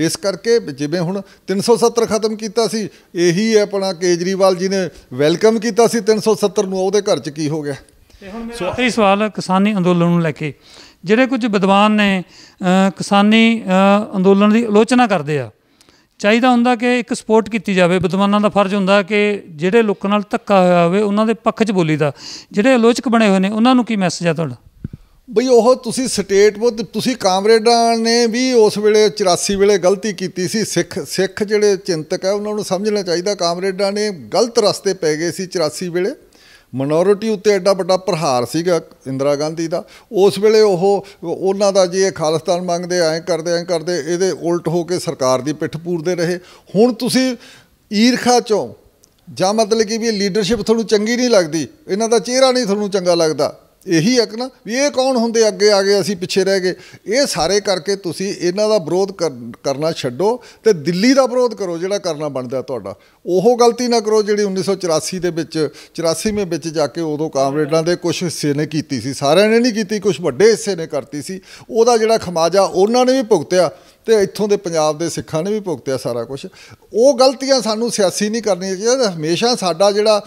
Speaker 1: ਇਸ ਕਰਕੇ ਜਿਵੇਂ ਹੁਣ 370 ਖਤਮ ਕੀਤਾ ਸੀ ਇਹੀ ਆਪਣਾ ਕੇਜਰੀਵਾਲ ਜੀ ਨੇ ਵੈਲਕਮ ਕੀਤਾ ਸੀ 370 ਨੂੰ ਉਹਦੇ ਘਰ 'ਚ ਕੀ ਹੋ ਗਿਆ ਤੇ ਹੁਣ
Speaker 2: ਮੇਰਾ ਸਵਾਲ ਕਿਸਾਨੀ ਅੰਦੋਲਨ ਨੂੰ ਲੈ ਕੇ ਜਿਹੜੇ ਕੁਝ ਵਿਦਵਾਨ ਨੇ ਕਿਸਾਨੀ ਅੰਦੋਲਨ ਦੀ ਆਲੋਚਨਾ ਕਰਦੇ ਆ ਚਾਹੀਦਾ ਹੁੰਦਾ ਕਿ ਇੱਕ ਸਪੋਰਟ ਕੀਤੀ ਜਾਵੇ ਵਿਦਵਾਨਾਂ ਦਾ ਫਰਜ਼ ਹੁੰਦਾ ਕਿ ਜਿਹੜੇ ਲੋਕਾਂ ਨਾਲ ਧੱਕਾ ਹੋਇਆ ਹੋਵੇ ਉਹਨਾਂ ਦੇ ਪੱਖ 'ਚ ਬੋਲੀ ਦਾ ਜਿਹੜੇ ਆਲੋਚਕ ਬਣੇ ਹੋਏ ਨੇ ਉਹਨਾਂ ਨੂੰ ਕੀ ਮੈਸੇਜ ਆ ਤੁਹਾਡਾ
Speaker 1: ਬਈ ਉਹ ਤੁਸੀਂ ਸਟੇਟ ਬੁੱਧ ਤੁਸੀਂ ਕਾਮਰੇਡਾਂ ਨੇ ਵੀ ਉਸ ਵੇਲੇ 84 ਵੇਲੇ ਗਲਤੀ ਕੀਤੀ ਸੀ ਸਿੱਖ ਸਿੱਖ ਜਿਹੜੇ ਚਿੰਤਕ ਹੈ ਉਹਨਾਂ ਨੂੰ ਸਮਝਣਾ ਚਾਹੀਦਾ ਕਾਮਰੇਡਾਂ ਨੇ ਗਲਤ ਰਸਤੇ ਪੈ ਗਏ ਸੀ 84 ਵੇਲੇ ਮਿਨੋਰਿਟੀ ਉੱਤੇ ਐਡਾ ਵੱਡਾ ਪ੍ਰਹਾਰ ਸੀਗਾ ਇੰਦਰਾ ਗਾਂਧੀ ਦਾ ਉਸ ਵੇਲੇ ਉਹ ਉਹਨਾਂ ਦਾ ਜੇ ਖਾਲਿਸਤਾਨ ਮੰਗਦੇ ਐ ਕਰਦੇ ਐ ਕਰਦੇ ਇਹਦੇ ਉਲਟ ਹੋ ਕੇ ਸਰਕਾਰ ਦੀ ਪਿੱਠ ਪੂਰਦੇ ਰਹੇ ਹੁਣ ਤੁਸੀਂ ਈਰਖਾ ਚੋਂ ਜਾਂ ਮਤਲਬ ਕਿ ਵੀ ਲੀਡਰਸ਼ਿਪ ਤੁਹਾਨੂੰ ਚੰਗੀ ਨਹੀਂ ਲੱਗਦੀ ਇਹਨਾਂ ਦਾ ਚਿਹਰਾ ਨਹੀਂ ਤੁਹਾਨੂੰ ਚੰਗਾ ਲੱਗਦਾ ਇਹੀ ਹੈ ਕਿ ਨਾ ਵੀ ਇਹ ਕੌਣ ਹੁੰਦੇ ਅੱਗੇ ਆ ਗਏ ਅਸੀਂ ਪਿੱਛੇ ਰਹਿ ਗਏ ਇਹ ਸਾਰੇ ਕਰਕੇ ਤੁਸੀਂ ਇਹਨਾਂ ਦਾ ਵਿਰੋਧ ਕਰਨਾ ਛੱਡੋ ਤੇ ਦਿੱਲੀ ਦਾ ਵਿਰੋਧ ਕਰੋ ਜਿਹੜਾ ਕਰਨਾ ਬਣਦਾ ਤੁਹਾਡਾ ਉਹ ਗਲਤੀ ਨਾ ਕਰੋ ਜਿਹੜੀ 1984 ਦੇ ਵਿੱਚ 84ਵੇਂ ਵਿੱਚ ਜਾ ਕੇ ਉਦੋਂ ਕਾਮਰੇਡਾਂ ਦੇ ਕੁਝ ਹਿੱਸੇ ਨੇ ਕੀਤੀ ਸੀ ਸਾਰਿਆਂ ਨੇ ਨਹੀਂ ਕੀਤੀ ਕੁਝ ਵੱਡੇ ਹਿੱਸੇ ਨੇ ਕਰਤੀ ਸੀ ਉਹਦਾ ਜਿਹੜਾ ਖਮਾਜਾ ਉਹਨਾਂ ਨੇ ਵੀ ਭੁਗਤਿਆ ਤੇ ਇੱਥੋਂ ਦੇ ਪੰਜਾਬ ਦੇ ਸਿੱਖਾਂ ਨੇ ਵੀ ਭੁਗਤਿਆ ਸਾਰਾ ਕੁਝ ਉਹ ਗਲਤੀਆਂ ਸਾਨੂੰ ਸਿਆਸੀ ਨਹੀਂ ਕਰਨੀਆਂ ਚਾਹੀਦੀਆਂ ਹਮੇਸ਼ਾ ਸਾਡਾ ਜਿਹੜਾ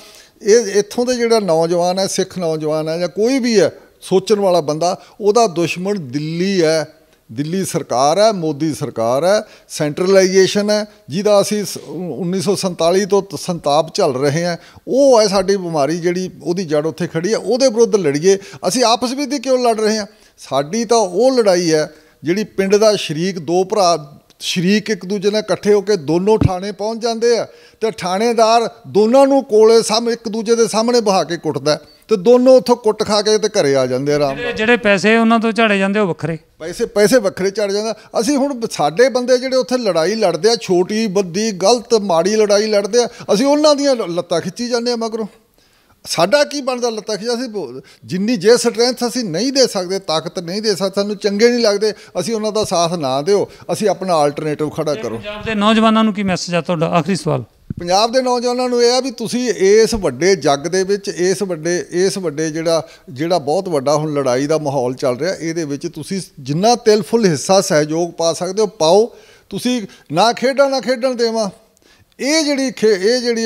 Speaker 1: ਇਹ ਇੱਥੋਂ ਦੇ ਜਿਹੜਾ ਨੌਜਵਾਨ ਹੈ ਸਿੱਖ ਨੌਜਵਾਨ ਹੈ ਜਾਂ ਕੋਈ ਵੀ ਹੈ ਸੋਚਣ ਵਾਲਾ ਬੰਦਾ ਉਹਦਾ ਦੁਸ਼ਮਣ ਦਿੱਲੀ ਹੈ ਦਿੱਲੀ ਸਰਕਾਰ ਹੈ ਮੋਦੀ ਸਰਕਾਰ ਹੈ ਸੈਂਟਰਲਾਈਜੇਸ਼ਨ ਹੈ ਜਿਹਦਾ ਅਸੀਂ 1947 ਤੋਂ ਸੰਤਾਪ ਚੱਲ ਰਹੇ ਹਾਂ ਉਹ ਹੈ ਸਾਡੀ ਬਿਮਾਰੀ ਜਿਹੜੀ ਉਹਦੀ ਜੜ ਉੱਥੇ ਖੜੀ ਹੈ ਉਹਦੇ ਵਿਰੁੱਧ ਲੜੀਏ ਅਸੀਂ ਆਪਸ ਵਿੱਚ ਕਿਉਂ ਲੜ ਰਹੇ ਹਾਂ ਸਾਡੀ ਤਾਂ ਉਹ ਲੜਾਈ ਹੈ ਜਿਹੜੀ ਪਿੰਡ ਦਾ ਸ਼ਰੀਕ ਦੋ ਭਰਾ ਸ਼ਰੀਕ ਇੱਕ ਦੂਜੇ ਨਾਲ ਇਕੱਠੇ ਹੋ ਕੇ ਦੋਨੋਂ ਥਾਣੇ ਪਹੁੰਚ ਜਾਂਦੇ ਆ ਤੇ ਥਾਣੇਦਾਰ ਦੋਨਾਂ ਨੂੰ ਕੋਲੇ ਸਾਹਮਣੇ ਇੱਕ ਦੂਜੇ ਦੇ ਸਾਹਮਣੇ ਬਹਾ ਕੇ ਕੁੱਟਦਾ ਤੇ ਦੋਨੋਂ ਉੱਥੋਂ ਕੁੱਟ ਖਾ ਕੇ ਤੇ ਘਰੇ ਆ ਜਾਂਦੇ ਆਰਾਮ ਜਿਹੜੇ ਪੈਸੇ ਉਹਨਾਂ ਤੋਂ ਝੜੇ ਜਾਂਦੇ ਉਹ ਵੱਖਰੇ ਪੈਸੇ ਪੈਸੇ ਵੱਖਰੇ ਝੜ ਜਾਂਦਾ ਅਸੀਂ ਹੁਣ ਸਾਡੇ ਬੰਦੇ ਜਿਹੜੇ ਉੱਥੇ ਲੜਾਈ ਲੜਦੇ ਆ ਛੋਟੀ ਵੱਡੀ ਗਲਤ ਮਾੜੀ ਲੜਾਈ ਲੜਦੇ ਆ ਅਸੀਂ ਉਹਨਾਂ ਦੀਆਂ ਲੱਤਾਂ ਖਿੱਚੀ ਜਾਂਦੇ ਆ ਮਗਰੋਂ ਸਾਡਾ ਕੀ ਬਣਦਾ ਲੱਤਾਂ ਖਿਜਾ ਸੀ ਜਿੰਨੀ ਜੇ ਸਟਰੈਂਥ ਅਸੀਂ ਨਹੀਂ ਦੇ ਸਕਦੇ ਤਾਕਤ ਨਹੀਂ ਦੇ ਸਕਦੇ ਸਾਨੂੰ ਚੰਗੇ ਨਹੀਂ ਲੱਗਦੇ ਅਸੀਂ ਉਹਨਾਂ ਦਾ ਸਾਥ ਨਾ ਦਿਓ ਅਸੀਂ ਆਪਣਾ ਆਲਟਰਨੇਟਿਵ ਖੜਾ ਕਰੋ ਪੰਜਾਬ
Speaker 2: ਦੇ ਨੌਜਵਾਨਾਂ ਨੂੰ ਕੀ ਮੈਸੇਜ ਆ ਤੁਹਾਡਾ ਆਖਰੀ ਸਵਾਲ
Speaker 1: ਪੰਜਾਬ ਦੇ ਨੌਜਵਾਨਾਂ ਨੂੰ ਇਹ ਆ ਵੀ ਤੁਸੀਂ ਇਸ ਵੱਡੇ ਜੱਗ ਦੇ ਵਿੱਚ ਇਸ ਵੱਡੇ ਇਸ ਵੱਡੇ ਜਿਹੜਾ ਜਿਹੜਾ ਬਹੁਤ ਵੱਡਾ ਹੁਣ ਲੜਾਈ ਦਾ ਮਾਹੌਲ ਚੱਲ ਰਿਹਾ ਇਹਦੇ ਵਿੱਚ ਤੁਸੀਂ ਜਿੰਨਾ ਤਿਲਫੁਲ ਹਿੱਸਾ ਸਹਿਯੋਗ ਪਾ ਸਕਦੇ ਹੋ ਪਾਓ ਤੁਸੀਂ ਨਾ ਖੇਡਣਾ ਨਾ ਖੇਡਣ ਦੇਵਾ ਇਹ ਜਿਹੜੀ ਇਹ ਜਿਹੜੀ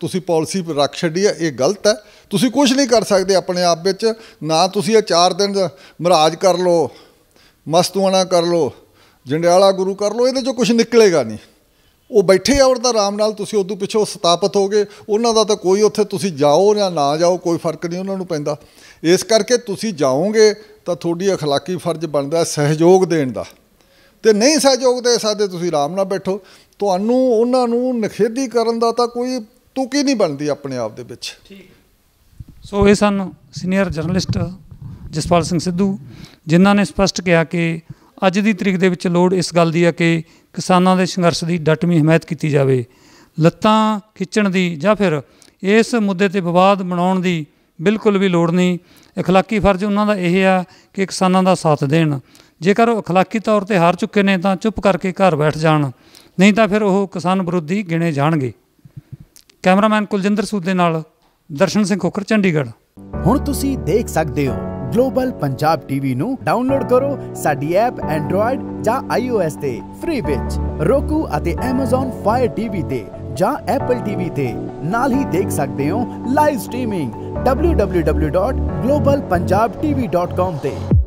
Speaker 1: ਤੁਸੀਂ ਪਾਲਿਸੀ ਰੱਖ ਛੱਡੀ ਆ ਇਹ ਗਲਤ ਹੈ ਤੁਸੀਂ ਕੁਝ ਨਹੀਂ ਕਰ ਸਕਦੇ ਆਪਣੇ ਆਪ ਵਿੱਚ ਨਾ ਤੁਸੀਂ ਇਹ 4 ਦਿਨ ਮਹਾਰਾਜ ਕਰ ਲੋ ਮਸਤੂਆਣਾ ਕਰ ਲੋ ਜੰਡਿਆਲਾ ਗੁਰੂ ਕਰ ਲੋ ਇਹਦੇ ਚੋਂ ਕੁਝ ਨਿਕਲੇਗਾ ਨਹੀਂ ਉਹ ਬੈਠੇ ਆ ਉਹਦਾ ਆਰਾਮ ਨਾਲ ਤੁਸੀਂ ਉਦੋਂ ਪਿੱਛੋਂ ਸਤਾਪਤ ਹੋਗੇ ਉਹਨਾਂ ਦਾ ਤਾਂ ਕੋਈ ਉੱਥੇ ਤੁਸੀਂ ਜਾਓ ਜਾਂ ਨਾ ਜਾਓ ਕੋਈ ਫਰਕ ਨਹੀਂ ਉਹਨਾਂ ਨੂੰ ਪੈਂਦਾ ਇਸ ਕਰਕੇ ਤੁਸੀਂ ਜਾਓਗੇ ਤਾਂ ਤੁਹਾਡੀ اخلاقی ਫਰਜ਼ ਬਣਦਾ ਸਹਿਯੋਗ ਦੇਣ ਦਾ ਤੇ ਨਹੀਂ ਸਹਿਯੋਗ ਦੇ ਸਕਦੇ ਤੁਸੀਂ ਆਰਾਮ ਨਾਲ ਬੈਠੋ ਤੁਹਾਨੂੰ ਉਹਨਾਂ ਨੂੰ ਨਖੇਦੀ ਕਰਨ ਦਾ ਤਾਂ ਕੋਈ ਤੁਕੀ ਨਹੀਂ ਬਣਦੀ ਆਪਣੇ ਆਪ ਦੇ ਵਿੱਚ ਠੀਕ
Speaker 2: ਸੋ ਇਹ ਸਨ ਸੀਨੀਅਰ ਜਰਨਲਿਸਟ ਜਸਪਾਲ ਸਿੰਘ ਸਿੱਧੂ ਜਿਨ੍ਹਾਂ ਨੇ ਸਪਸ਼ਟ ਕਿਹਾ ਕਿ ਅੱਜ ਦੀ ਤਰੀਕ ਦੇ ਵਿੱਚ ਲੋੜ ਇਸ ਗੱਲ ਦੀ ਹੈ ਕਿ ਕਿਸਾਨਾਂ ਦੇ ਸੰਘਰਸ਼ ਦੀ ਡਟਵੀਂ ਹਮਾਇਤ ਕੀਤੀ ਜਾਵੇ ਲੱਤਾਂ ਖਿੱਚਣ ਦੀ ਜਾਂ ਫਿਰ ਇਸ ਮੁੱਦੇ ਤੇ ਵਿਵਾਦ ਬਣਾਉਣ ਦੀ ਬਿਲਕੁਲ ਵੀ ਲੋੜ ਨਹੀਂ اخلاقی ਫਰਜ਼ ਉਹਨਾਂ ਦਾ ਇਹ ਆ ਕਿ ਕਿਸਾਨਾਂ ਦਾ ਸਾਥ ਦੇਣ ਜੇਕਰ ਉਹ اخلاقی ਤੌਰ ਤੇ ਹਾਰ ਚੁੱਕੇ ਨੇ ਤਾਂ ਚੁੱਪ ਕਰਕੇ ਘਰ ਬੈਠ ਜਾਣ ਨਹੀਂ ਤਾਂ ਫਿਰ ਉਹ ਕਿਸਾਨ ਵਿਰੋਧੀ ਗਿਣੇ ਜਾਣਗੇ ਕੈਮਰਾਮੈਨ ਕੁਲਜਿੰਦਰ ਸੂਦ ਦੇ ਨਾਲ ਦਰਸ਼ਨ ਸਿੰਘ ਖੋਖਰ
Speaker 1: ਚੰਡੀਗੜ੍ਹ ਹੁਣ ਤੁਸੀਂ ਦੇਖ ਸਕਦੇ ਹੋ ਗਲੋਬਲ ਪੰਜਾਬ ਟੀਵੀ ਨੂੰ ਡਾਊਨਲੋਡ ਕਰੋ ਸਾਡੀ ਐਪ ਐਂਡਰੋਇਡ ਜਾਂ ਆਈਓਐਸ ਤੇ ਫ੍ਰੀ ਵਿੱਚ ਰੋਕੂ ਅਤੇ ਐਮਾਜ਼ਾਨ ਫਾਇਰ ਟੀਵੀ ਤੇ ਜਾਂ ਐਪਲ ਟੀਵੀ ਤੇ ਨਾਲ ਹੀ ਦੇਖ ਸਕਦੇ ਹੋ ਲਾਈਵ ਸਟ੍ਰੀਮਿੰਗ www.globalpunjabtv.com ਤੇ